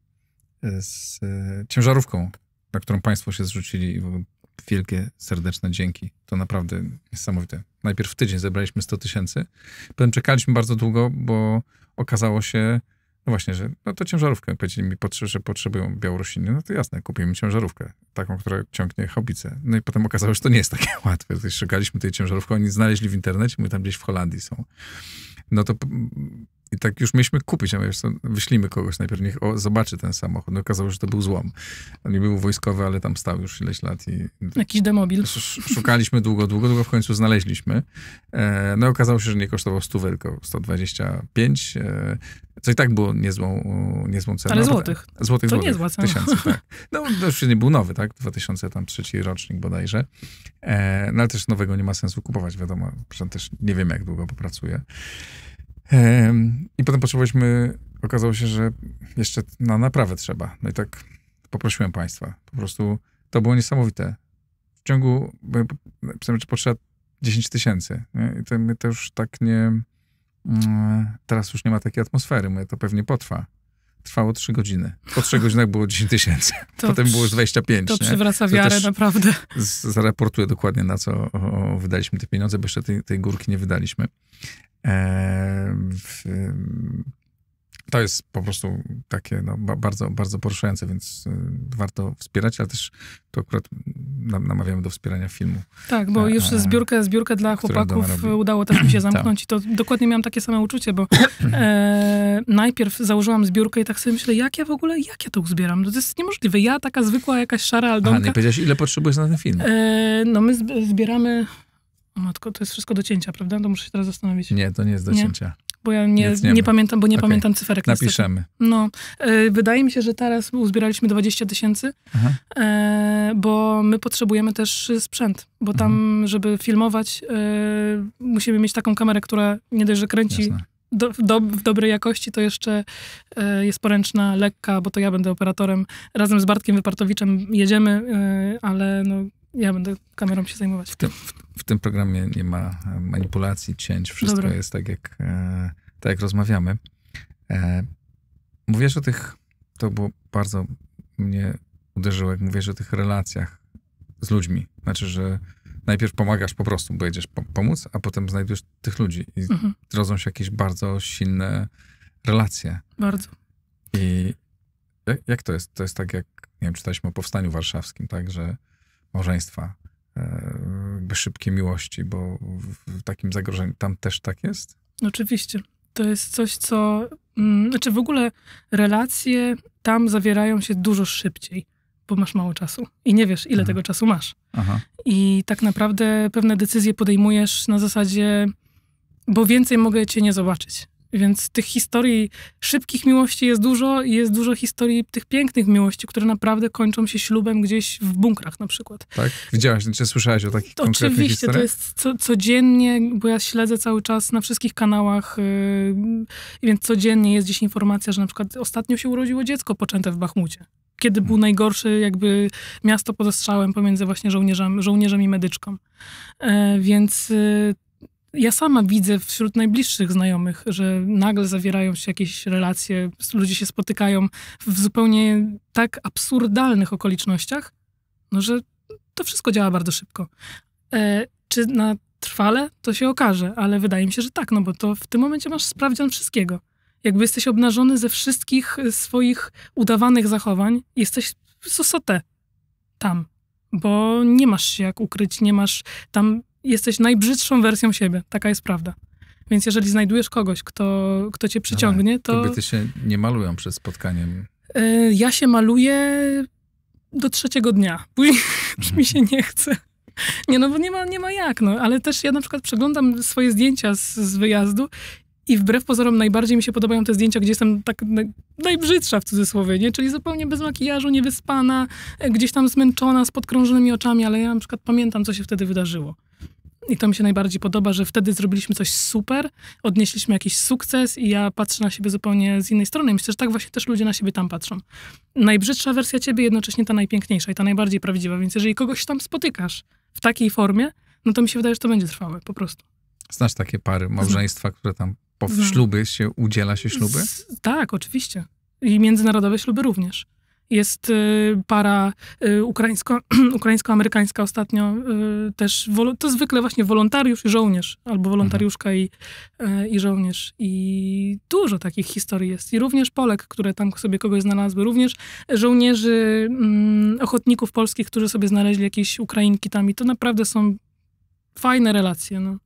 z e, ciężarówką, na którą Państwo się zrzucili. Wielkie serdeczne dzięki. To naprawdę niesamowite. Najpierw w tydzień zebraliśmy 100 tysięcy, potem czekaliśmy bardzo długo, bo okazało się, no właśnie, że no to ciężarówkę. Powiedzieli mi, że potrzebują Białorusiny. No to jasne, kupimy ciężarówkę. Taką, która ciągnie hobice. No i potem okazało się, że to nie jest takie łatwe. Tutaj szukaliśmy tej ciężarówki. Oni znaleźli w internecie, my tam gdzieś w Holandii są. No to i tak już mieliśmy kupić, a wiesz co, wyślimy kogoś najpierw, niech o, zobaczy ten samochód. No okazało się, że to był złom. On nie był wojskowy, ale tam stał już ileś lat. I... Jakiś demobil. Szukaliśmy długo, długo, długo w końcu znaleźliśmy. E, no okazało się, że nie kosztował 100, tylko 125. E, co i tak było niezłą, niezłą ceną. Ale złotych. Złotych, to niezła cena. Tysiące, tak. No, to już nie był nowy, tak? 2003 rocznik bodajże. E, no ale też nowego nie ma sensu kupować, wiadomo. Też nie wiem, jak długo popracuje. I potem potrzebowaliśmy, okazało się, że jeszcze na naprawę trzeba. No i tak poprosiłem państwa. Po prostu to było niesamowite. W ciągu, czy potrzeba 10 tysięcy. I to, to już tak nie, mm, teraz już nie ma takiej atmosfery. Mówię, to pewnie potrwa trwało 3 godziny. Po 3 godzinach było 10 tysięcy. Potem było już 25. To nie? przywraca wiarę, to naprawdę. Zaraportuję dokładnie, na co wydaliśmy te pieniądze, bo jeszcze tej, tej górki nie wydaliśmy. E, w, to jest po prostu takie no, bardzo, bardzo poruszające, więc y, warto wspierać, ale też to akurat namawiamy do wspierania filmu. Tak, bo e, już e, zbiórkę, zbiórkę dla chłopaków udało też mi się tak. zamknąć i to dokładnie miałam takie same uczucie, bo e, najpierw założyłam zbiórkę i tak sobie myślę, jak ja w ogóle, jak ja to uzbieram? No to jest niemożliwe. Ja taka zwykła jakaś szara aldonka. A, nie powiedziałeś, ile potrzebujesz na ten film? E, no my zbieramy... O matko, to jest wszystko do cięcia, prawda? To muszę się teraz zastanowić. Nie, to nie jest do nie. cięcia bo ja nie, nie, nie pamiętam, bo nie okay. pamiętam cyferek. Napiszemy. No, y, wydaje mi się, że teraz uzbieraliśmy 20 tysięcy, y, bo my potrzebujemy też sprzęt, bo tam, mhm. żeby filmować, y, musimy mieć taką kamerę, która nie dość, że kręci do, do, w dobrej jakości, to jeszcze y, jest poręczna, lekka, bo to ja będę operatorem. Razem z Bartkiem Wypartowiczem jedziemy, y, ale no, ja będę kamerą się zajmować. W tym, w, w tym programie nie ma e, manipulacji, cięć, wszystko Dobra. jest tak jak, e, tak jak rozmawiamy. E, mówisz o tych, to było bardzo mnie uderzyło, jak mówisz o tych relacjach z ludźmi. Znaczy, że najpierw pomagasz po prostu, bo jedziesz po, pomóc, a potem znajdujesz tych ludzi i mhm. rodzą się jakieś bardzo silne relacje. Bardzo. I jak, jak to jest? To jest tak jak, nie wiem, czytaliśmy o Powstaniu Warszawskim, tak, że małżeństwa, e, jakby szybkie miłości, bo w takim zagrożeniu tam też tak jest? Oczywiście. To jest coś, co. Mm, znaczy, w ogóle relacje tam zawierają się dużo szybciej, bo masz mało czasu i nie wiesz, ile Aha. Mhm. tego czasu masz. Aha. I tak naprawdę pewne decyzje podejmujesz na zasadzie, bo więcej mogę cię nie zobaczyć. Więc tych historii szybkich miłości jest dużo i jest dużo historii tych pięknych miłości, które naprawdę kończą się ślubem gdzieś w bunkrach na przykład. Tak? Widziałaś, czy słyszałeś o takich to konkretnych Oczywiście, historiach? to jest co, codziennie, bo ja śledzę cały czas na wszystkich kanałach, yy, więc codziennie jest gdzieś informacja, że na przykład ostatnio się urodziło dziecko poczęte w Bachmucie kiedy był hmm. najgorszy jakby miasto pod pomiędzy właśnie żołnierzem, żołnierzem i medyczką. E, więc y, ja sama widzę wśród najbliższych znajomych, że nagle zawierają się jakieś relacje, ludzie się spotykają w zupełnie tak absurdalnych okolicznościach, no że to wszystko działa bardzo szybko. E, czy na trwale to się okaże, ale wydaje mi się, że tak, no bo to w tym momencie masz sprawdzian wszystkiego. Jakby jesteś obnażony ze wszystkich e, swoich udawanych zachowań, jesteś sosotę tam, bo nie masz się jak ukryć, nie masz tam jesteś najbrzydszą wersją siebie. Taka jest prawda. Więc jeżeli znajdujesz kogoś, kto, kto cię przyciągnie, to... Kobiety się nie malują przed spotkaniem. E, ja się maluję do trzeciego dnia. Później mi się nie chce. Nie, no bo nie ma, nie ma jak, no. Ale też ja na przykład przeglądam swoje zdjęcia z, z wyjazdu i wbrew pozorom najbardziej mi się podobają te zdjęcia, gdzie jestem tak najbrzydsza w cudzysłowie, nie? Czyli zupełnie bez makijażu, niewyspana, e, gdzieś tam zmęczona, z podkrążonymi oczami, ale ja na przykład pamiętam, co się wtedy wydarzyło. I to mi się najbardziej podoba, że wtedy zrobiliśmy coś super, odnieśliśmy jakiś sukces i ja patrzę na siebie zupełnie z innej strony. I myślę, że tak właśnie też ludzie na siebie tam patrzą. Najbrzydsza wersja ciebie, jednocześnie ta najpiękniejsza i ta najbardziej prawdziwa. Więc jeżeli kogoś tam spotykasz w takiej formie, no to mi się wydaje, że to będzie trwałe po prostu. Znasz takie pary, małżeństwa, które tam po śluby się udziela się śluby? Z, tak, oczywiście. I międzynarodowe śluby również. Jest y, para y, ukraińsko, ukraińsko-amerykańska ostatnio y, też, to zwykle właśnie wolontariusz i żołnierz, albo wolontariuszka mhm. i, i żołnierz. I dużo takich historii jest. I również Polek, które tam sobie kogoś znalazły, również żołnierzy, mm, ochotników polskich, którzy sobie znaleźli jakieś Ukrainki tam i to naprawdę są fajne relacje. No.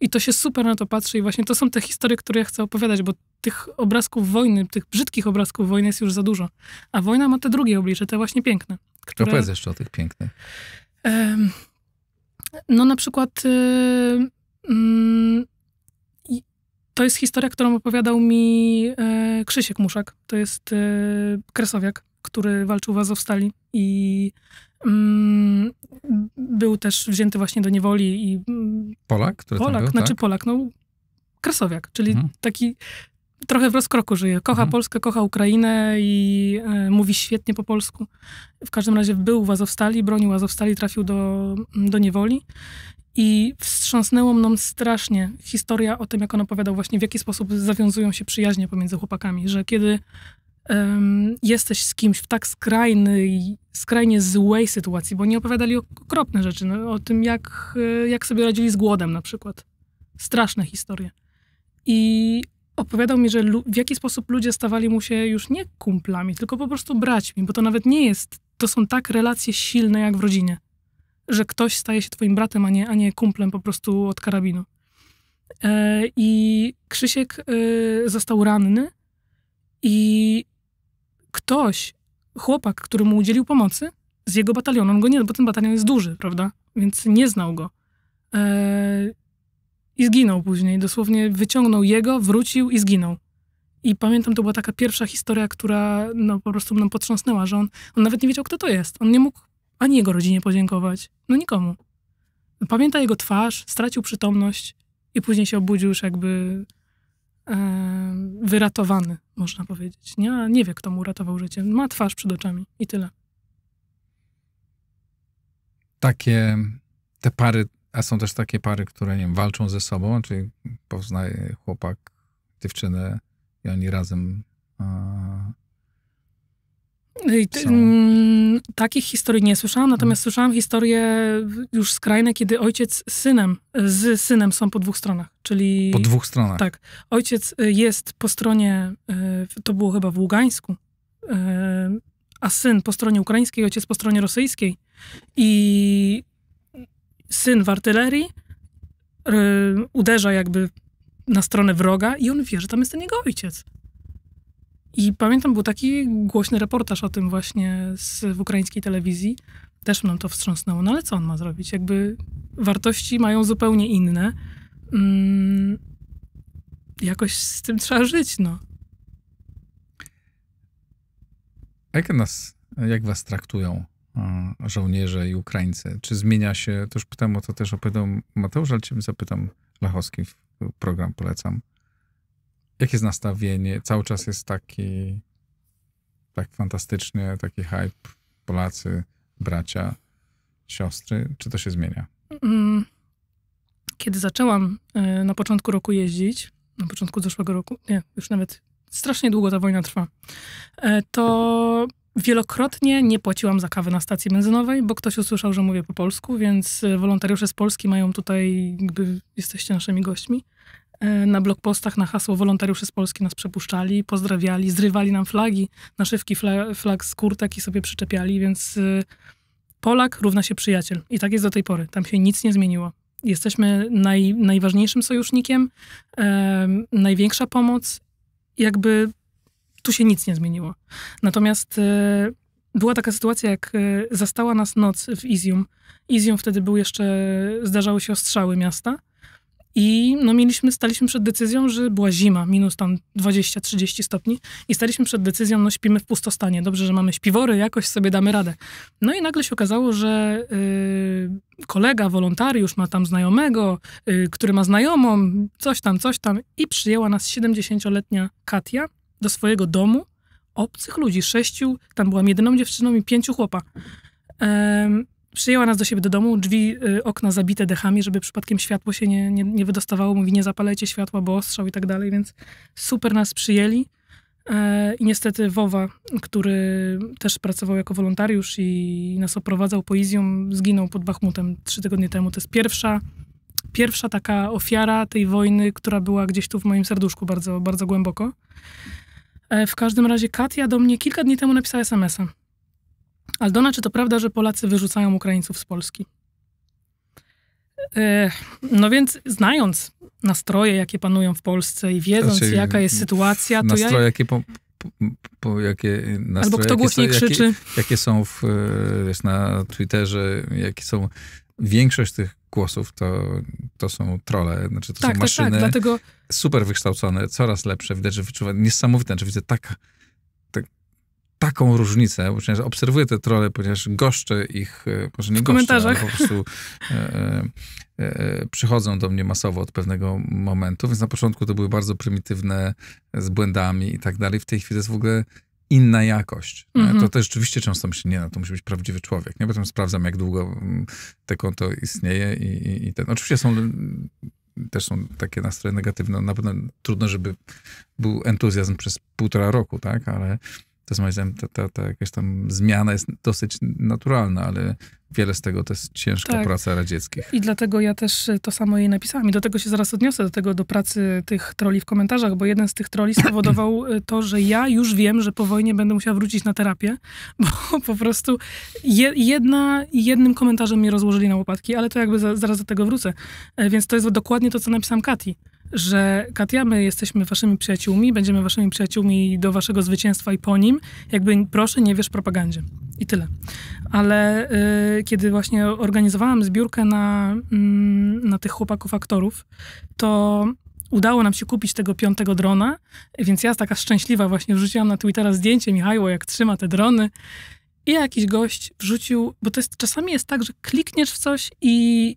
I to się super na to patrzy i właśnie to są te historie, które ja chcę opowiadać, bo tych obrazków wojny, tych brzydkich obrazków wojny jest już za dużo. A wojna ma te drugie oblicze, te właśnie piękne. Które... Opowiedz jeszcze o tych pięknych. no na przykład y, mm, to jest historia, którą opowiadał mi e, Krzysiek Muszak. To jest e, kresowiak, który walczył w Azowstali i Mm, był też wzięty właśnie do niewoli i... Mm, Polak? Który Polak, był, znaczy tak? Polak, no Krasowiak, czyli mhm. taki trochę w rozkroku żyje. Kocha mhm. Polskę, kocha Ukrainę i e, mówi świetnie po polsku. W każdym razie był w Azowstali, bronił Azowstali, trafił do, mm, do niewoli. I wstrząsnęło mną strasznie historia o tym, jak on opowiadał właśnie, w jaki sposób zawiązują się przyjaźnie pomiędzy chłopakami, że kiedy um, jesteś z kimś w tak skrajnej, skrajnie złej sytuacji, bo oni opowiadali okropne rzeczy, no, o tym, jak, e, jak sobie radzili z głodem na przykład. Straszne historie. I opowiadał mi, że w jaki sposób ludzie stawali mu się już nie kumplami, tylko po prostu braćmi, bo to nawet nie jest, to są tak relacje silne jak w rodzinie, że ktoś staje się twoim bratem, a nie, a nie kumplem po prostu od karabinu. E, I Krzysiek e, został ranny i ktoś, chłopak, który mu udzielił pomocy, z jego batalionu, on go nie, bo ten batalion jest duży, prawda? Więc nie znał go. E, I zginął później. Dosłownie wyciągnął jego, wrócił i zginął. I pamiętam, to była taka pierwsza historia, która no, po prostu mnie potrząsnęła, że on, on nawet nie wiedział, kto to jest. On nie mógł ani jego rodzinie podziękować, no nikomu. Pamięta jego twarz, stracił przytomność i później się obudził już jakby wyratowany, można powiedzieć. Nie, nie wie, kto mu uratował życie. Ma twarz przed oczami i tyle. Takie te pary, a są też takie pary, które nie wiem, walczą ze sobą, czyli poznaje chłopak, dziewczynę i oni razem a Mm, takich historii nie słyszałam, natomiast hmm. słyszałam historię już skrajne, kiedy ojciec z synem, z synem są po dwóch stronach, czyli... Po dwóch stronach. Tak. Ojciec y, jest po stronie, y, to było chyba w Ługańsku, y, a syn po stronie ukraińskiej, ojciec po stronie rosyjskiej. I syn w artylerii uderza jakby na stronę wroga i on wie, że tam jest ten jego ojciec. I pamiętam, był taki głośny reportaż o tym właśnie z, w ukraińskiej telewizji. Też nam to wstrząsnęło. No ale co on ma zrobić? Jakby wartości mają zupełnie inne. Mm, jakoś z tym trzeba żyć, no. Jak nas, jak was traktują e, żołnierze i Ukraińcy? Czy zmienia się, to już pytam o to też opowiadał Mateusz, ale cię zapytam, Lachowski program polecam, Jakie jest nastawienie? Cały czas jest taki tak fantastycznie, taki hype. Polacy, bracia, siostry. Czy to się zmienia? Mm. Kiedy zaczęłam e, na początku roku jeździć, na początku zeszłego roku, nie, już nawet strasznie długo ta wojna trwa, e, to wielokrotnie nie płaciłam za kawę na stacji benzynowej, bo ktoś usłyszał, że mówię po polsku, więc e, wolontariusze z Polski mają tutaj, jakby jesteście naszymi gośćmi. E, na blogpostach na hasło Wolontariuszy z Polski nas przepuszczali, pozdrawiali, zrywali nam flagi, naszywki fla, flag z kurtek i sobie przyczepiali, więc y, Polak równa się przyjaciel. I tak jest do tej pory. Tam się nic nie zmieniło. Jesteśmy naj, najważniejszym sojusznikiem, e, największa pomoc. Jakby tu się nic nie zmieniło. Natomiast e, była taka sytuacja, jak e, zastała nas noc w Izium. Izium wtedy był jeszcze, zdarzały się ostrzały miasta. I no, mieliśmy, staliśmy przed decyzją, że była zima, minus tam 20-30 stopni i staliśmy przed decyzją, no śpimy w pustostanie. Dobrze, że mamy śpiwory, jakoś sobie damy radę. No i nagle się okazało, że y, kolega, wolontariusz ma tam znajomego, y, który ma znajomą, coś tam, coś tam i przyjęła nas 70-letnia Katia do swojego domu obcych ludzi, sześciu, tam byłam jedyną dziewczyną i pięciu chłopa. Przyjęła nas do siebie do domu, drzwi, y, okna zabite dechami, żeby przypadkiem światło się nie, nie, nie wydostawało. Mówi, nie zapalajcie światła, bo ostrzał i tak dalej, więc super nas przyjęli. E, I niestety Wowa, który też pracował jako wolontariusz i nas oprowadzał po Izium, zginął pod Bachmutem trzy tygodnie temu. To jest pierwsza, pierwsza taka ofiara tej wojny, która była gdzieś tu w moim serduszku bardzo, bardzo głęboko. E, w każdym razie Katia do mnie kilka dni temu napisała SMS-a. Aldona, czy to prawda, że Polacy wyrzucają Ukraińców z Polski? E, no więc znając nastroje, jakie panują w Polsce i wiedząc, znaczy, jaka jest sytuacja, to nastroje, ja... Jakie po, po, jakie nastroje, Albo kto głośniej jakie krzyczy. Jakie, jakie są w, e, wiesz, na Twitterze, jakie są... Większość tych głosów to, to są trole, znaczy to tak, są maszyny tak, tak, tak dlatego... super wykształcone, coraz lepsze, widać, że wyczuwa niesamowite, znaczy widzę tak taką różnicę, ponieważ obserwuję te trole, ponieważ goszczę ich, e, może nie w goszczę, ale po prostu e, e, e, przychodzą do mnie masowo od pewnego momentu, więc na początku to były bardzo prymitywne, z błędami i tak dalej. W tej chwili jest w ogóle inna jakość. Mm-hmm. To też rzeczywiście często myślę, nie, no to musi być prawdziwy człowiek. Nie? Potem sprawdzam, jak długo mm, te konto istnieje i, i, i ten. No, oczywiście są też są takie nastroje negatywne. Na pewno trudno, żeby był entuzjazm przez półtora roku, tak? Ale, to jest moim zdaniem, ta, ta, ta jakaś tam zmiana jest dosyć naturalna, ale wiele z tego to jest ciężka tak. praca radzieckich. I dlatego ja też y, to samo jej napisałam. I do tego się zaraz odniosę, do tego, do pracy tych troli w komentarzach, bo jeden z tych troli spowodował y, to, że ja już wiem, że po wojnie będę musiała wrócić na terapię, bo po prostu jedna, jednym komentarzem mnie rozłożyli na łopatki, ale to jakby za, zaraz do tego wrócę. E, więc to jest dokładnie to, co napisałam Kati że Katia, my jesteśmy waszymi przyjaciółmi, będziemy waszymi przyjaciółmi do waszego zwycięstwa i po nim. Jakby proszę, nie wiesz propagandzie. I tyle. Ale y, kiedy właśnie organizowałam zbiórkę na, mm, na tych chłopaków aktorów, to udało nam się kupić tego piątego drona, więc ja taka szczęśliwa właśnie wrzuciłam na Twittera zdjęcie Michała, jak trzyma te drony. I jakiś gość wrzucił, bo to jest, czasami jest tak, że klikniesz w coś i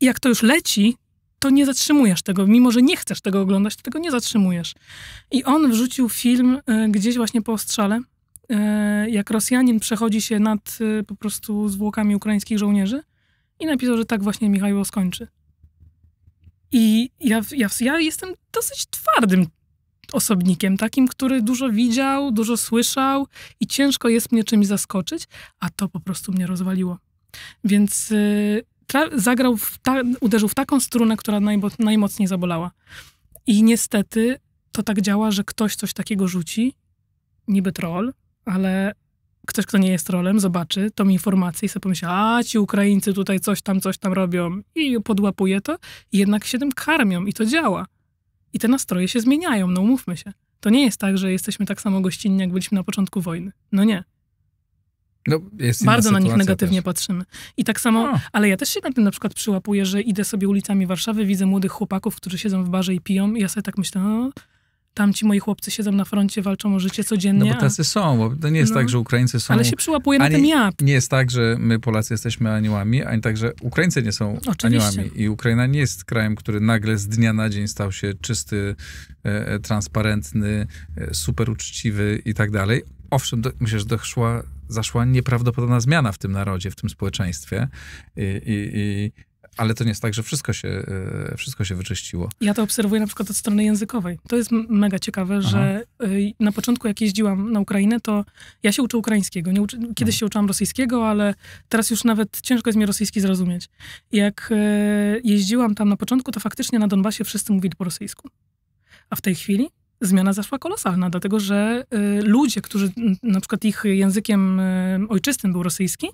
jak to już leci, to nie zatrzymujesz tego. Mimo, że nie chcesz tego oglądać, to tego nie zatrzymujesz. I on wrzucił film e, gdzieś właśnie po ostrzale, e, jak Rosjanin przechodzi się nad e, po prostu zwłokami ukraińskich żołnierzy i napisał, że tak właśnie Michał skończy. I ja, ja, ja jestem dosyć twardym osobnikiem, takim, który dużo widział, dużo słyszał i ciężko jest mnie czymś zaskoczyć, a to po prostu mnie rozwaliło. Więc zagrał, w ta, uderzył w taką strunę, która najbo, najmocniej zabolała. I niestety to tak działa, że ktoś coś takiego rzuci, niby troll, ale ktoś, kto nie jest trollem, zobaczy tą informację i sobie pomyśli, a ci Ukraińcy tutaj coś tam, coś tam robią i podłapuje to, i jednak się tym karmią i to działa. I te nastroje się zmieniają, no umówmy się. To nie jest tak, że jesteśmy tak samo gościnni, jak byliśmy na początku wojny. No nie. No, Bardzo na nich negatywnie też. patrzymy. I tak samo, ale ja też się na tym na przykład przyłapuję, że idę sobie ulicami Warszawy, widzę młodych chłopaków, którzy siedzą w barze i piją i ja sobie tak myślę, no, tam ci moi chłopcy siedzą na froncie, walczą o życie codziennie. No bo tacy są, bo to nie jest no, tak, że Ukraińcy są... Ale się przyłapuje na tym ja. Nie jest tak, że my Polacy jesteśmy aniołami, ani tak, że Ukraińcy nie są Oczywiście. aniołami. I Ukraina nie jest krajem, który nagle z dnia na dzień stał się czysty, e, e transparentny, e, super uczciwy i tak dalej. Owszem, do, myślę, że doszła zaszła nieprawdopodobna zmiana w tym narodzie, w tym społeczeństwie. I, i, i, ale to nie jest tak, że wszystko się, e, wszystko się wyczyściło. Ja to obserwuję na przykład od strony językowej. To jest mega ciekawe, Aha. że na początku jak jeździłam na Ukrainę, to ja się uczę ukraińskiego. Nie uczy... Kiedyś no. się uczyłam rosyjskiego, ale teraz już nawet ciężko jest mi rosyjski zrozumieć. Jak e, jeździłam tam na początku, to faktycznie na Donbasie wszyscy mówili po rosyjsku. A w tej chwili zmiana zaszła kolosalna, dlatego że y, ludzie, którzy na przykład ich językiem y, ojczystym był rosyjski,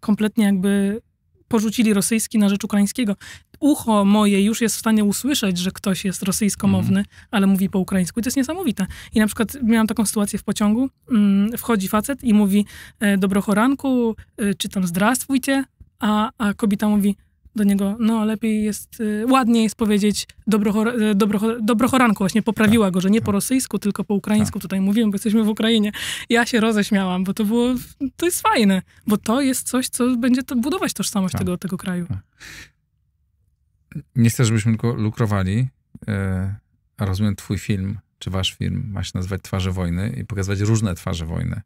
kompletnie jakby porzucili rosyjski na rzecz ukraińskiego. Ucho moje już jest w stanie usłyszeć, że ktoś jest rosyjskomowny, mm. ale mówi po ukraińsku i to jest niesamowite. I na przykład miałam taką sytuację w pociągu, mm, wchodzi facet i mówi e, dobrochoranku, czytam, e, czy zdrastwujcie, a, a kobieta mówi do niego, no lepiej jest, y, ładniej jest powiedzieć dobrochor, y, dobrochor, dobrochoranku, właśnie poprawiła tak, go, że nie po mhm. rosyjsku, tylko po tak. ukraińsku tak. tutaj mówiłem, bo jesteśmy w Ukrainie. Ja się roześmiałam, bo to było, to jest fajne, bo to jest coś, co będzie to budować tożsamość tak. tego, tego kraju. Tak. Nie chcę, żebyśmy tylko lukrowali. E, a rozumiem twój film, czy wasz film ma się nazywać Twarze Wojny i pokazywać różne twarze wojny.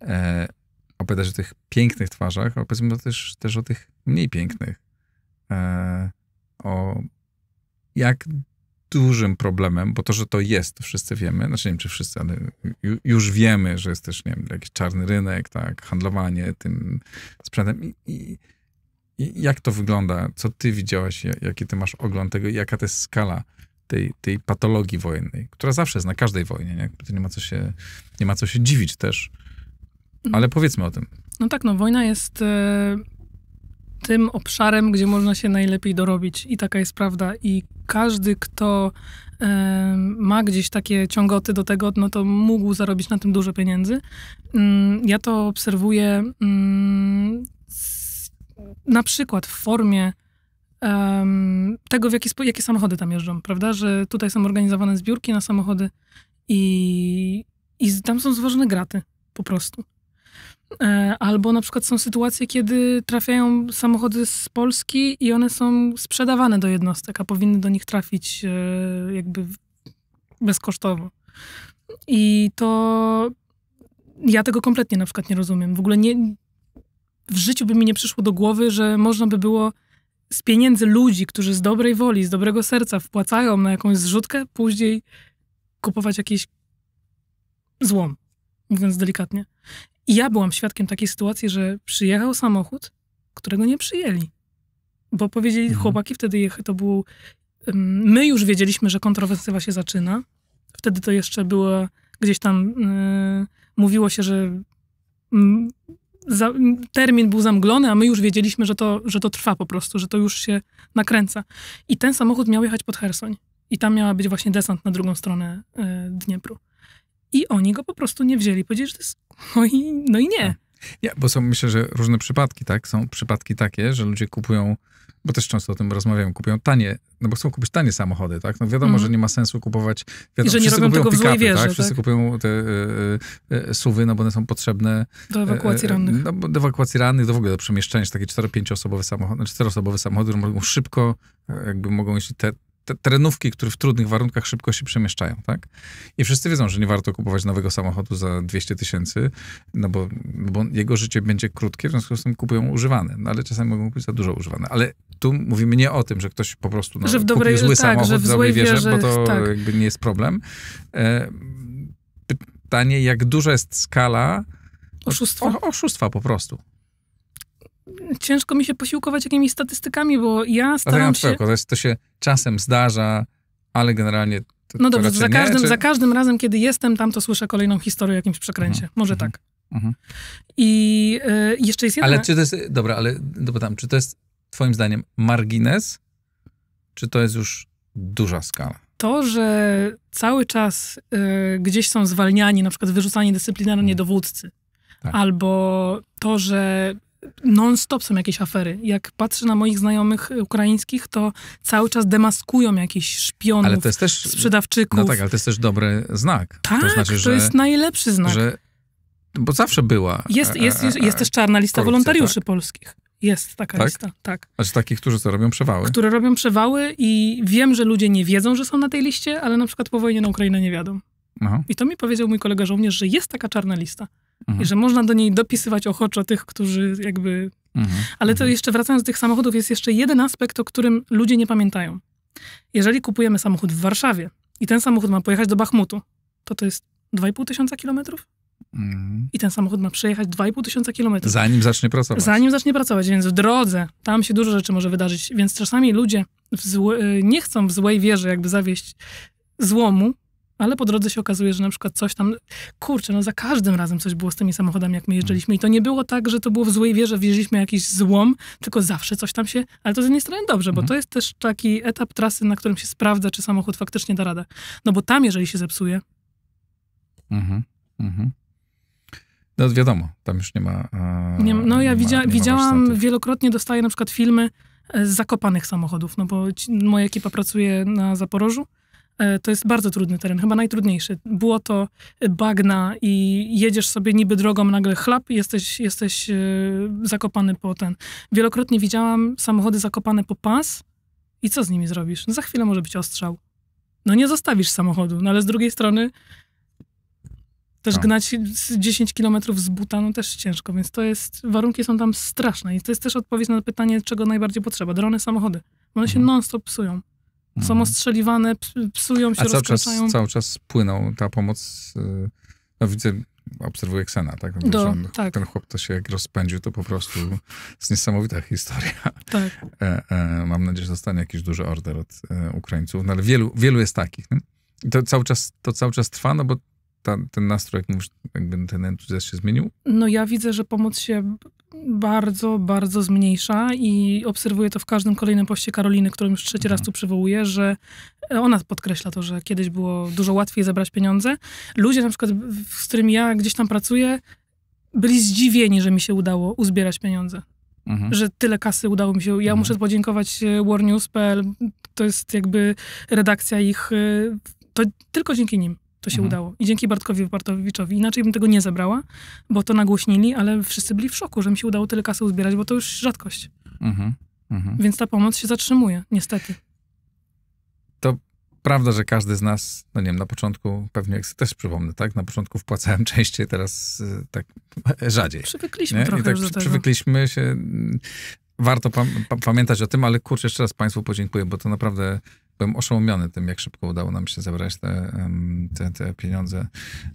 E, opowiadać o tych pięknych twarzach, ale powiedzmy też, też o tych mniej pięknych. E, o jak dużym problemem, bo to, że to jest, to wszyscy wiemy, znaczy nie wiem, czy wszyscy, ale już wiemy, że jest też, nie wiem, jakiś czarny rynek, tak, handlowanie tym sprzętem i, i, i jak to wygląda, co ty widziałaś, jaki ty masz ogląd tego i jaka to jest skala tej, tej patologii wojennej, która zawsze jest na każdej wojnie, nie? To nie ma co się, nie ma co się dziwić też, mhm. ale powiedzmy o tym. No tak, no wojna jest... Yy tym obszarem, gdzie można się najlepiej dorobić. I taka jest prawda. I każdy, kto ma gdzieś takie ciągoty do tego, no to mógł zarobić na tym dużo pieniędzy. Mm, ja to obserwuję mm, na przykład w formie tego, w jaki, jakie samochody tam jeżdżą, prawda? Że tutaj są organizowane zbiórki na samochody i, i tam są złożone graty po prostu. E, albo na przykład są sytuacje, kiedy trafiają samochody z Polski i one są sprzedawane do jednostek, a powinny do nich trafić e, jakby bezkosztowo. I to ja tego kompletnie na przykład nie rozumiem. W ogóle nie, w życiu by mi nie przyszło do głowy, że można by było z pieniędzy ludzi, którzy z dobrej woli, z dobrego serca wpłacają na jakąś zrzutkę, później kupować jakiś złom, mówiąc delikatnie. I ja byłam świadkiem takiej sytuacji, że przyjechał samochód, którego nie przyjęli. Bo powiedzieli mhm. chłopaki wtedy, to był. My już wiedzieliśmy, że kontrowersywa się zaczyna. Wtedy to jeszcze było gdzieś tam. Yy, mówiło się, że za, termin był zamglony, a my już wiedzieliśmy, że to, że to trwa po prostu, że to już się nakręca. I ten samochód miał jechać pod Hersoń. I tam miała być właśnie desant na drugą stronę y, Dniepru i oni go po prostu nie wzięli. Powiedzieli, że to jest, no i, no i nie. Nie, bo są, myślę, że różne przypadki, tak? Są przypadki takie, że ludzie kupują, bo też często o tym rozmawiam, kupują tanie, no bo chcą kupić tanie samochody, tak? No wiadomo, mm. że nie ma sensu kupować, wiadomo, I że nie robią kupują tego pick-upy, tak? wierze, tak? Wszyscy tak? kupują te y, suwy, no bo one są potrzebne. Do ewakuacji rannych. no, do ewakuacji rannych, do w ogóle do przemieszczenia, takie 4-5 osobowe samochody, 4 znaczy osobowe samochody, które mogą szybko, jakby mogą, jeśli te, te, terenówki, które w trudnych warunkach szybko się przemieszczają, tak? I wszyscy wiedzą, że nie warto kupować nowego samochodu za 200 tysięcy, no bo, bo jego życie będzie krótkie, w związku z tym kupują używane, no ale czasami mogą kupić za dużo używane. Ale tu mówimy nie o tym, że ktoś po prostu no, że w dobrej, kupił zły tak, samochód że w wierze, wierze, bo to tak. jakby nie jest problem. E, pytanie, jak duża jest skala oszustwa, o, oszustwa po prostu ciężko mi się posiłkować jakimiś statystykami, bo ja staram no tak, się... to się czasem zdarza, ale generalnie... To, no dobrze, za każdym, nie, czy... za każdym razem, kiedy jestem tam, to słyszę kolejną historię o jakimś przekręcie. Mhm. Może mhm. tak. Mhm. I y, jeszcze jest jedna... Ale czy to jest... Dobra, ale dopytam, czy to jest twoim zdaniem margines, czy to jest już duża skala? To, że cały czas y, gdzieś są zwalniani, na przykład wyrzucani dyscyplinarnie mhm. dowódcy, tak. albo to, że non-stop są jakieś afery. Jak patrzę na moich znajomych ukraińskich, to cały czas demaskują jakiś szpionów, ale to jest też, sprzedawczyków. No tak, ale to jest też dobry znak. Tak, to, znaczy, że, to jest najlepszy znak. Że, bo zawsze była. Jest, jest, jest, jest też czarna lista korupcja, wolontariuszy tak? polskich. Jest taka tak? lista, tak. czy takich, którzy co robią przewały. Które robią przewały i wiem, że ludzie nie wiedzą, że są na tej liście, ale na przykład po wojnie na Ukrainę nie wiadomo. I to mi powiedział mój kolega żołnierz, że jest taka czarna lista. Mhm. I że można do niej dopisywać ochoczo tych, którzy jakby... Mhm. Ale to mhm. jeszcze wracając do tych samochodów, jest jeszcze jeden aspekt, o którym ludzie nie pamiętają. Jeżeli kupujemy samochód w Warszawie i ten samochód ma pojechać do Bachmutu, to to jest 2,5 tysiąca kilometrów? Mhm. I ten samochód ma przejechać 2,5 tysiąca kilometrów. Zanim zacznie pracować. Zanim zacznie pracować, więc w drodze tam się dużo rzeczy może wydarzyć. Więc czasami ludzie nie chcą w złej wierze jakby zawieść złomu, ale po drodze się okazuje, że na przykład coś tam, kurczę, no za każdym razem coś było z tymi samochodami, jak my jeżdżaliśmy. I to nie było tak, że to było w złej wierze, wjeździliśmy jakiś złom, tylko zawsze coś tam się, ale to z jednej strony dobrze, bo mhm. to jest też taki etap trasy, na którym się sprawdza, czy samochód faktycznie da radę. No bo tam, jeżeli się zepsuje. Mhm, mhm. No wiadomo, tam już nie ma. E, nie, no ja nie widzia, ma, nie widziałam, ma wielokrotnie dostaję na przykład filmy e, z zakopanych samochodów, no bo ci, moja ekipa pracuje na Zaporożu E, to jest bardzo trudny teren, chyba najtrudniejszy. Błoto, bagna i jedziesz sobie niby drogą, nagle chlap i jesteś, jesteś e, zakopany po ten. Wielokrotnie widziałam samochody zakopane po pas i co z nimi zrobisz? No za chwilę może być ostrzał. No nie zostawisz samochodu, no ale z drugiej strony też tak. gnać 10 kilometrów z buta, no też ciężko, więc to jest, warunki są tam straszne i to jest też odpowiedź na pytanie, czego najbardziej potrzeba. Drony, samochody. One się mhm. non-stop psują. Mhm. Są ostrzeliwane, psują się, A cały czas, cały czas płyną ta pomoc. Y, no widzę, obserwuję Ksena, tak? Do, on, tak. Ten chłop to się jak rozpędził, to po prostu jest niesamowita historia. Tak. E, e, mam nadzieję, że zostanie jakiś duży order od e, Ukraińców, no, ale wielu, wielu jest takich. Nie? I to cały, czas, to cały czas trwa, no bo ta, ten nastrój, jak mówisz, jakby ten entuzjazm się zmienił? No ja widzę, że pomoc się bardzo, bardzo zmniejsza i obserwuję to w każdym kolejnym poście Karoliny, którą już trzeci raz mhm. tu przywołuję, że ona podkreśla to, że kiedyś było dużo łatwiej zebrać pieniądze. Ludzie na przykład, z którymi ja gdzieś tam pracuję, byli zdziwieni, że mi się udało uzbierać pieniądze. Mhm. że tyle kasy udało mi się. Ja mhm. muszę podziękować e, warnews.pl, to jest jakby redakcja ich, e, to tylko dzięki nim. To się mhm. udało. I dzięki Bartkowi Bartowiczowi. Inaczej bym tego nie zebrała, bo to nagłośnili, ale wszyscy byli w szoku, że mi się udało tyle kasy uzbierać, bo to już rzadkość. Mhm. Mhm. Więc ta pomoc się zatrzymuje, niestety. To prawda, że każdy z nas, no nie wiem, na początku, pewnie jak też przypomnę, tak? Na początku wpłacałem częściej, teraz y, tak rzadziej. Przywykliśmy nie? trochę I tak już do Przywykliśmy się mm, warto pa pamiętać o tym, ale kurczę, jeszcze raz Państwu podziękuję, bo to naprawdę byłem oszołomiony tym, jak szybko udało nam się zebrać te, te, te pieniądze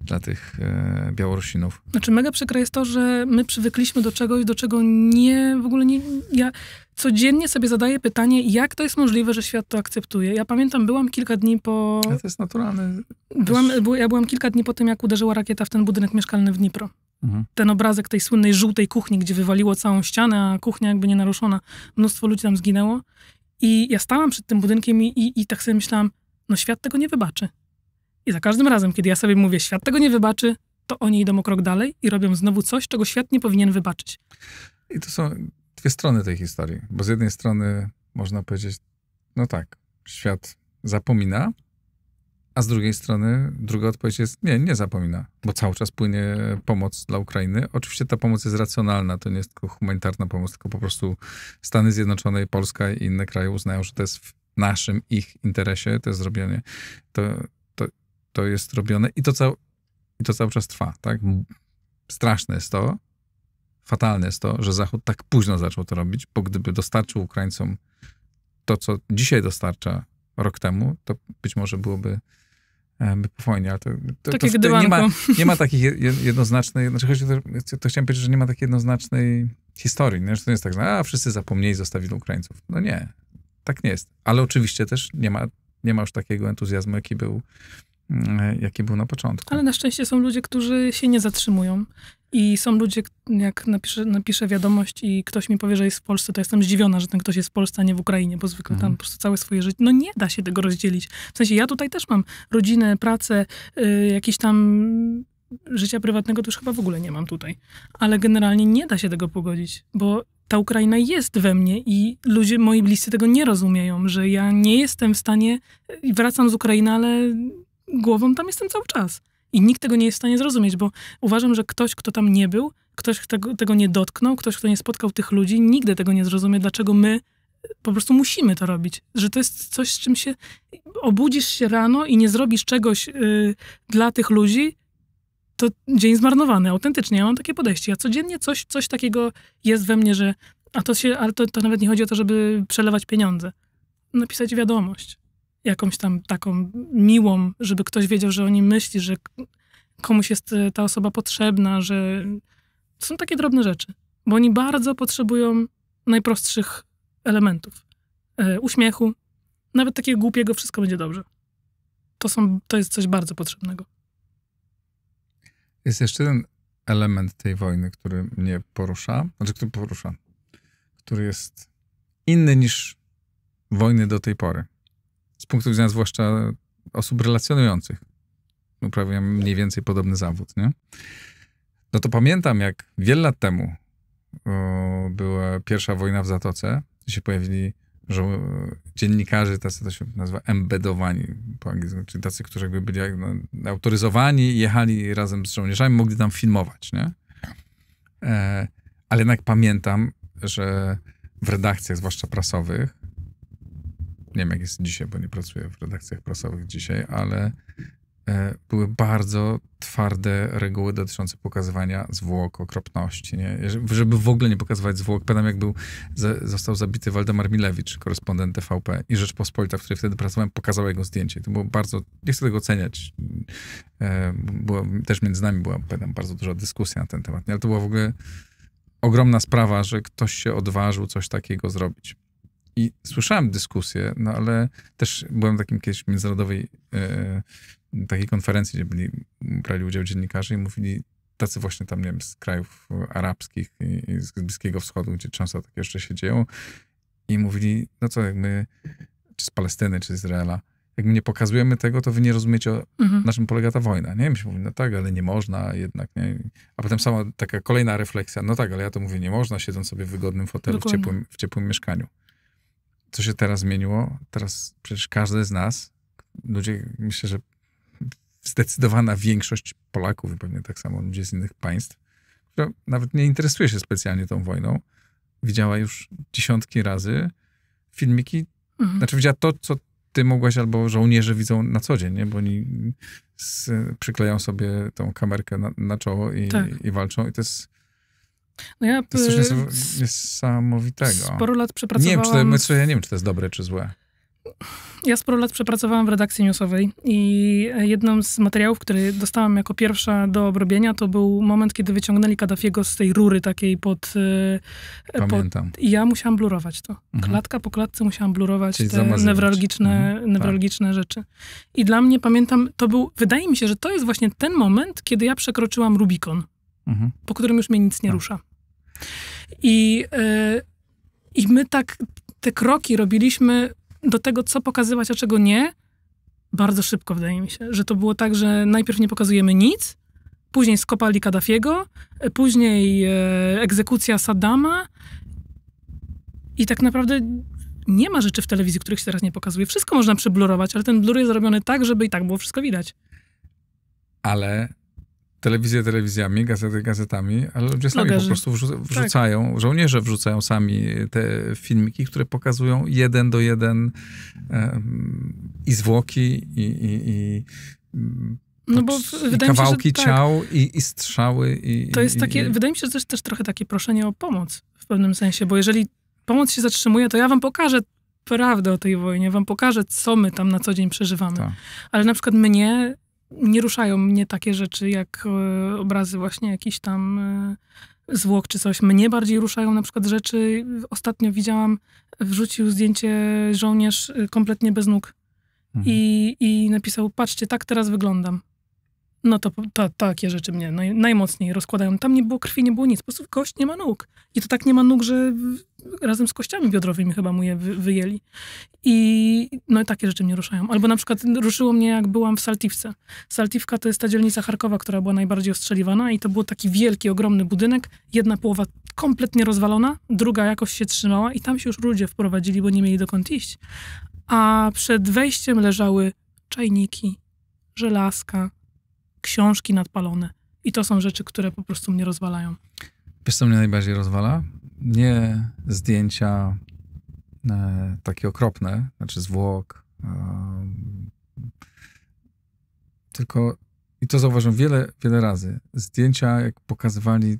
dla tych e, Białorusinów. Znaczy mega przykre jest to, że my przywykliśmy do czegoś, do czego nie, w ogóle nie, ja codziennie sobie zadaję pytanie, jak to jest możliwe, że świat to akceptuje. Ja pamiętam, byłam kilka dni po... Ale to jest naturalne. Byłam, ja byłam kilka dni po tym, jak uderzyła rakieta w ten budynek mieszkalny w Dnipro. Mhm. Ten obrazek tej słynnej żółtej kuchni, gdzie wywaliło całą ścianę, a kuchnia jakby nienaruszona. Mnóstwo ludzi tam zginęło. I ja stałam przed tym budynkiem i, i, i tak sobie myślałam, no świat tego nie wybaczy. I za każdym razem, kiedy ja sobie mówię, świat tego nie wybaczy, to oni idą o krok dalej i robią znowu coś, czego świat nie powinien wybaczyć. I to są dwie strony tej historii, bo z jednej strony można powiedzieć, no tak, świat zapomina, a z drugiej strony, druga odpowiedź jest, nie, nie zapomina, bo cały czas płynie pomoc dla Ukrainy. Oczywiście ta pomoc jest racjonalna, to nie jest tylko humanitarna pomoc, tylko po prostu Stany Zjednoczone i Polska i inne kraje uznają, że to jest w naszym, ich interesie, to jest zrobione, to, to, to jest robione i to, cał, i to cały czas trwa, tak? Mhm. Straszne jest to, fatalne jest to, że Zachód tak późno zaczął to robić, bo gdyby dostarczył Ukraińcom to, co dzisiaj dostarcza rok temu, to być może byłoby Bypowojnie, ale to, to, to, to, nie, ma, nie ma takich jednoznacznej, znaczy chodzi to, to chciałem powiedzieć, że nie ma takiej jednoznacznej historii, nie? że to nie jest tak, że a, wszyscy zapomnieli, zostawili Ukraińców. No nie, tak nie jest. Ale oczywiście też nie ma, nie ma już takiego entuzjazmu, jaki był, mm, jaki był na początku. Ale na szczęście są ludzie, którzy się nie zatrzymują i są ludzie, jak napiszę, napiszę wiadomość i ktoś mi powie, że jest w Polsce, to jestem zdziwiona, że ten ktoś jest w Polsce, a nie w Ukrainie, bo zwykle mhm. tam po prostu całe swoje życie. No nie da się tego rozdzielić. W sensie ja tutaj też mam rodzinę, pracę, y, jakiś tam życia prywatnego to już chyba w ogóle nie mam tutaj. Ale generalnie nie da się tego pogodzić, bo ta Ukraina jest we mnie i ludzie, moi bliscy tego nie rozumieją, że ja nie jestem w stanie, y, wracam z Ukrainy, ale głową tam jestem cały czas. I nikt tego nie jest w stanie zrozumieć, bo uważam, że ktoś, kto tam nie był, ktoś, kto tego nie dotknął, ktoś, kto nie spotkał tych ludzi, nigdy tego nie zrozumie, dlaczego my e, po prostu musimy to robić. Że to jest coś, z czym się obudzisz się rano i nie zrobisz czegoś e, dla tych ludzi, to dzień zmarnowany, autentycznie. Ja mam takie podejście. Ja codziennie coś, coś takiego jest we mnie, że. A to się, ale to, to nawet nie chodzi o to, żeby przelewać pieniądze. Napisać wiadomość jakąś tam taką miłą, żeby ktoś wiedział, że o nim myśli, że komuś jest e, ta osoba potrzebna, że to są takie drobne rzeczy, bo oni bardzo potrzebują najprostszych elementów. E, uśmiechu, nawet takiego głupiego, wszystko będzie dobrze. To, są, to jest coś bardzo potrzebnego. Jest jeszcze jeden element tej wojny, który mnie porusza, znaczy który porusza, który jest inny niż wojny do tej pory z punktu widzenia zwłaszcza osób relacjonujących. Uprawiam mniej więcej podobny zawód, nie? No to pamiętam, jak wiele lat temu o, była pierwsza wojna w Zatoce, gdzie się pojawili że dziennikarze, tacy to się nazywa embedowani po angielsku, czyli tacy, którzy jakby byli no, autoryzowani, jechali razem z żołnierzami, mogli tam filmować, nie? E, ale jednak pamiętam, że w redakcjach, zwłaszcza prasowych, nie wiem jak jest dzisiaj, bo nie pracuję w redakcjach prasowych dzisiaj, ale e, były bardzo twarde reguły dotyczące pokazywania zwłok, okropności. Nie? Żeby w ogóle nie pokazywać zwłok, pamiętam jak był, został zabity Waldemar Milewicz, korespondent TVP i Rzeczpospolita, w której wtedy pracowałem, pokazał jego zdjęcie. To było bardzo, nie chcę tego oceniać, e, była, też między nami była, pamiętam, bardzo duża dyskusja na ten temat, nie? ale to była w ogóle ogromna sprawa, że ktoś się odważył coś takiego zrobić. I słyszałem dyskusję, no ale też byłem takim kiedyś międzynarodowej e, takiej konferencji, gdzie byli, brali udział dziennikarze i mówili tacy właśnie tam, nie wiem, z krajów arabskich i, i z Bliskiego Wschodu, gdzie często takie jeszcze się dzieją. I mówili, no co, jak my, czy z Palestyny, czy z Izraela, jak my nie pokazujemy tego, to wy nie rozumiecie, mhm. na czym polega ta wojna. Nie? My się mówi, no tak, ale nie można jednak. Nie? A potem sama taka kolejna refleksja, no tak, ale ja to mówię, nie można, siedząc sobie w wygodnym fotelu, w ciepłym, w ciepłym mieszkaniu co się teraz zmieniło? Teraz przecież każdy z nas, ludzie, myślę, że zdecydowana większość Polaków pewnie tak samo ludzie z innych państw, która nawet nie interesuje się specjalnie tą wojną, widziała już dziesiątki razy filmiki, mhm. znaczy widziała to, co ty mogłaś albo żołnierze widzą na co dzień, nie? bo oni z, przykleją sobie tą kamerkę na, na czoło i, tak. i, walczą. I to jest no ja, to jest coś y, niesamowitego. Sporo lat przepracowałam. Nie wiem, czy, to, myślę, ja nie wiem, czy to jest dobre, czy złe. Ja sporo lat przepracowałam w redakcji newsowej i e, jednym z materiałów, który dostałam jako pierwsza do obrobienia, to był moment, kiedy wyciągnęli Kaddafiego z tej rury takiej pod... E, e, pamiętam. Pod, I ja musiałam blurować to. Mhm. Klatka po klatce musiałam blurować Czyli te zamazywać. newralgiczne, mhm. Tak. newralgiczne tak. rzeczy. I dla mnie, pamiętam, to był... Wydaje mi się, że to jest właśnie ten moment, kiedy ja przekroczyłam Rubikon. Mhm. po którym już mnie nic nie tak. rusza. I, yy, I my tak te kroki robiliśmy do tego, co pokazywać, a czego nie, bardzo szybko, wydaje mi się. Że to było tak, że najpierw nie pokazujemy nic, później skopali Kaddafiego, e, później e, egzekucja Saddama. I tak naprawdę nie ma rzeczy w telewizji, których się teraz nie pokazuje. Wszystko można przyblurować, ale ten blur jest zrobiony tak, żeby i tak było wszystko widać. Ale telewizję telewizjami, gazety, gazetami, ale ludzie sami Blogerzy. po prostu tak. wrzucają, tak. żołnierze wrzucają sami te filmiki, które pokazują jeden do jeden um, i zwłoki, i, i, i mm, no bo kawałki się, tak. ciał i, i strzały. I, to jest takie, i, wydaje mi się, że to jest też trochę takie proszenie o pomoc w pewnym sensie, bo jeżeli pomoc się zatrzymuje, to ja wam pokażę prawdę o tej wojnie, wam pokażę, co my tam na co dzień przeżywamy. Tak. Ale na przykład mnie nie ruszają mnie takie rzeczy jak e, obrazy właśnie jakichś tam e, zwłok czy coś. Mnie bardziej ruszają na przykład rzeczy. Ostatnio widziałam, wrzucił zdjęcie żołnierz e, kompletnie bez nóg mhm. i, i napisał: Patrzcie, tak teraz wyglądam. No to, to takie rzeczy mnie naj, najmocniej rozkładają. Tam nie było krwi, nie było nic. Po prostu gość nie ma nóg. I to tak nie ma nóg, że razem z kościami biodrowymi chyba mu je wy, wyjęli. I no i takie rzeczy mnie ruszają. Albo na przykład ruszyło mnie, jak byłam w Saltiwce. Saltiwka to jest ta dzielnica Charkowa, która była najbardziej ostrzeliwana i to był taki wielki, ogromny budynek. Jedna połowa kompletnie rozwalona, druga jakoś się trzymała i tam się już ludzie wprowadzili, bo nie mieli dokąd iść. A przed wejściem leżały czajniki, żelazka, książki nadpalone. I to są rzeczy, które po prostu mnie rozwalają. Wiesz, co mnie najbardziej rozwala? nie zdjęcia e, takie okropne, znaczy zwłok, e, tylko, i to zauważyłem wiele, wiele razy, zdjęcia, jak pokazywali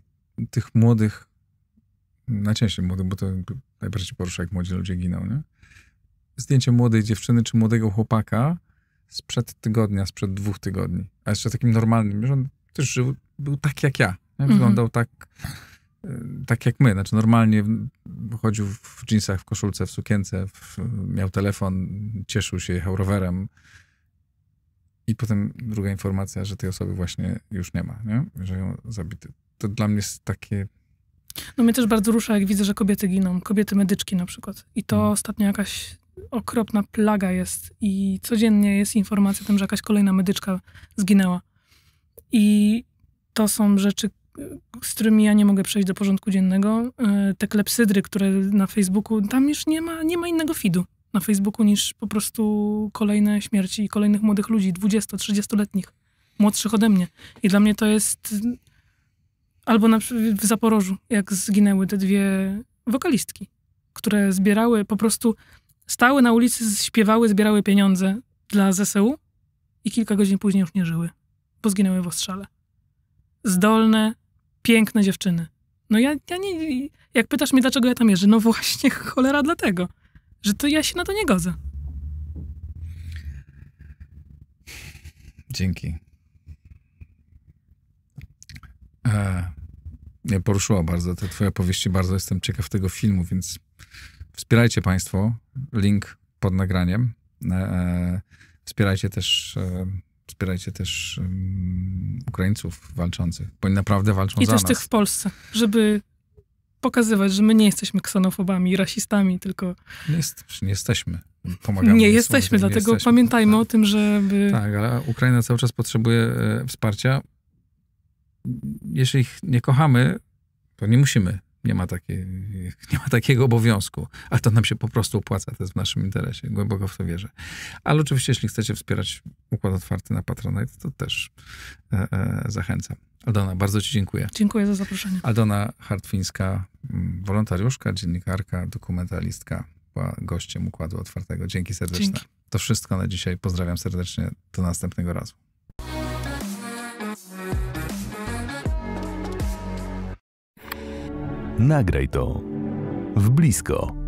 tych młodych, najczęściej młodych, bo to najbardziej porusza, jak młodzi ludzie giną, nie? Zdjęcie młodej dziewczyny czy młodego chłopaka sprzed tygodnia, sprzed dwóch tygodni, a jeszcze takim normalnym, że on też żył, był tak jak ja, nie? Mhm. wyglądał mm -hmm. tak Y, tak jak my, znaczy normalnie chodził w dżinsach, w koszulce, w sukience, w, miał telefon, cieszył się, jechał rowerem. I potem druga informacja, że tej osoby właśnie już nie ma, nie? że ją zabity. To dla mnie jest takie no mnie też bardzo rusza, jak widzę, że kobiety giną. Kobiety medyczki na przykład. I to mm. ostatnio jakaś okropna plaga jest. I codziennie jest informacja o tym, że jakaś kolejna medyczka zginęła. I to są rzeczy, z którymi ja nie mogę przejść do porządku dziennego. E, te klepsydry, które na Facebooku, tam już nie ma, nie ma innego feedu na Facebooku niż po prostu kolejne śmierci i kolejnych młodych ludzi, 20-30-letnich, młodszych ode mnie. I dla mnie to jest albo na, w Zaporożu, jak zginęły te dwie wokalistki, które zbierały, po prostu stały na ulicy, śpiewały, zbierały pieniądze dla ZSU i kilka godzin później już nie żyły, bo zginęły w ostrzale. Zdolne, piękne dziewczyny. No ja, ja nie... Jak pytasz mnie, dlaczego ja tam jeżdżę, no właśnie cholera dlatego, że to ja się na to nie godzę. Dzięki. E, poruszyło bardzo te twoje opowieści, bardzo jestem ciekaw tego filmu, więc wspierajcie państwo. Link pod nagraniem. E, e wspierajcie też e, wspierajcie też um, Ukraińców walczących, bo oni naprawdę walczą I za nas. I też tych w Polsce, żeby pokazywać, że my nie jesteśmy ksenofobami, rasistami, tylko... Nie, jest, nie jesteśmy. Pomagamy nie jesteśmy, słowo, dlatego nie jesteśmy. pamiętajmy tak. o tym, żeby... Tak, ale Ukraina cały czas potrzebuje e, wsparcia. Jeśli ich nie kochamy, to nie musimy nie ma, takiej, nie ma takiego obowiązku, a to nam się po prostu opłaca, to jest w naszym interesie, głęboko w to wierzę. Ale oczywiście, jeśli chcecie wspierać Układ Otwarty na Patronite, to też e, e, zachęcam. Aldona, bardzo Ci dziękuję. Dziękuję za zaproszenie. Aldona Hartwińska, mm, wolontariuszka, dziennikarka, dokumentalistka, była gościem Układu Otwartego. Dzięki serdecznie. Dzięki. To wszystko na dzisiaj. Pozdrawiam serdecznie. Do następnego razu. Nagraj to w blisko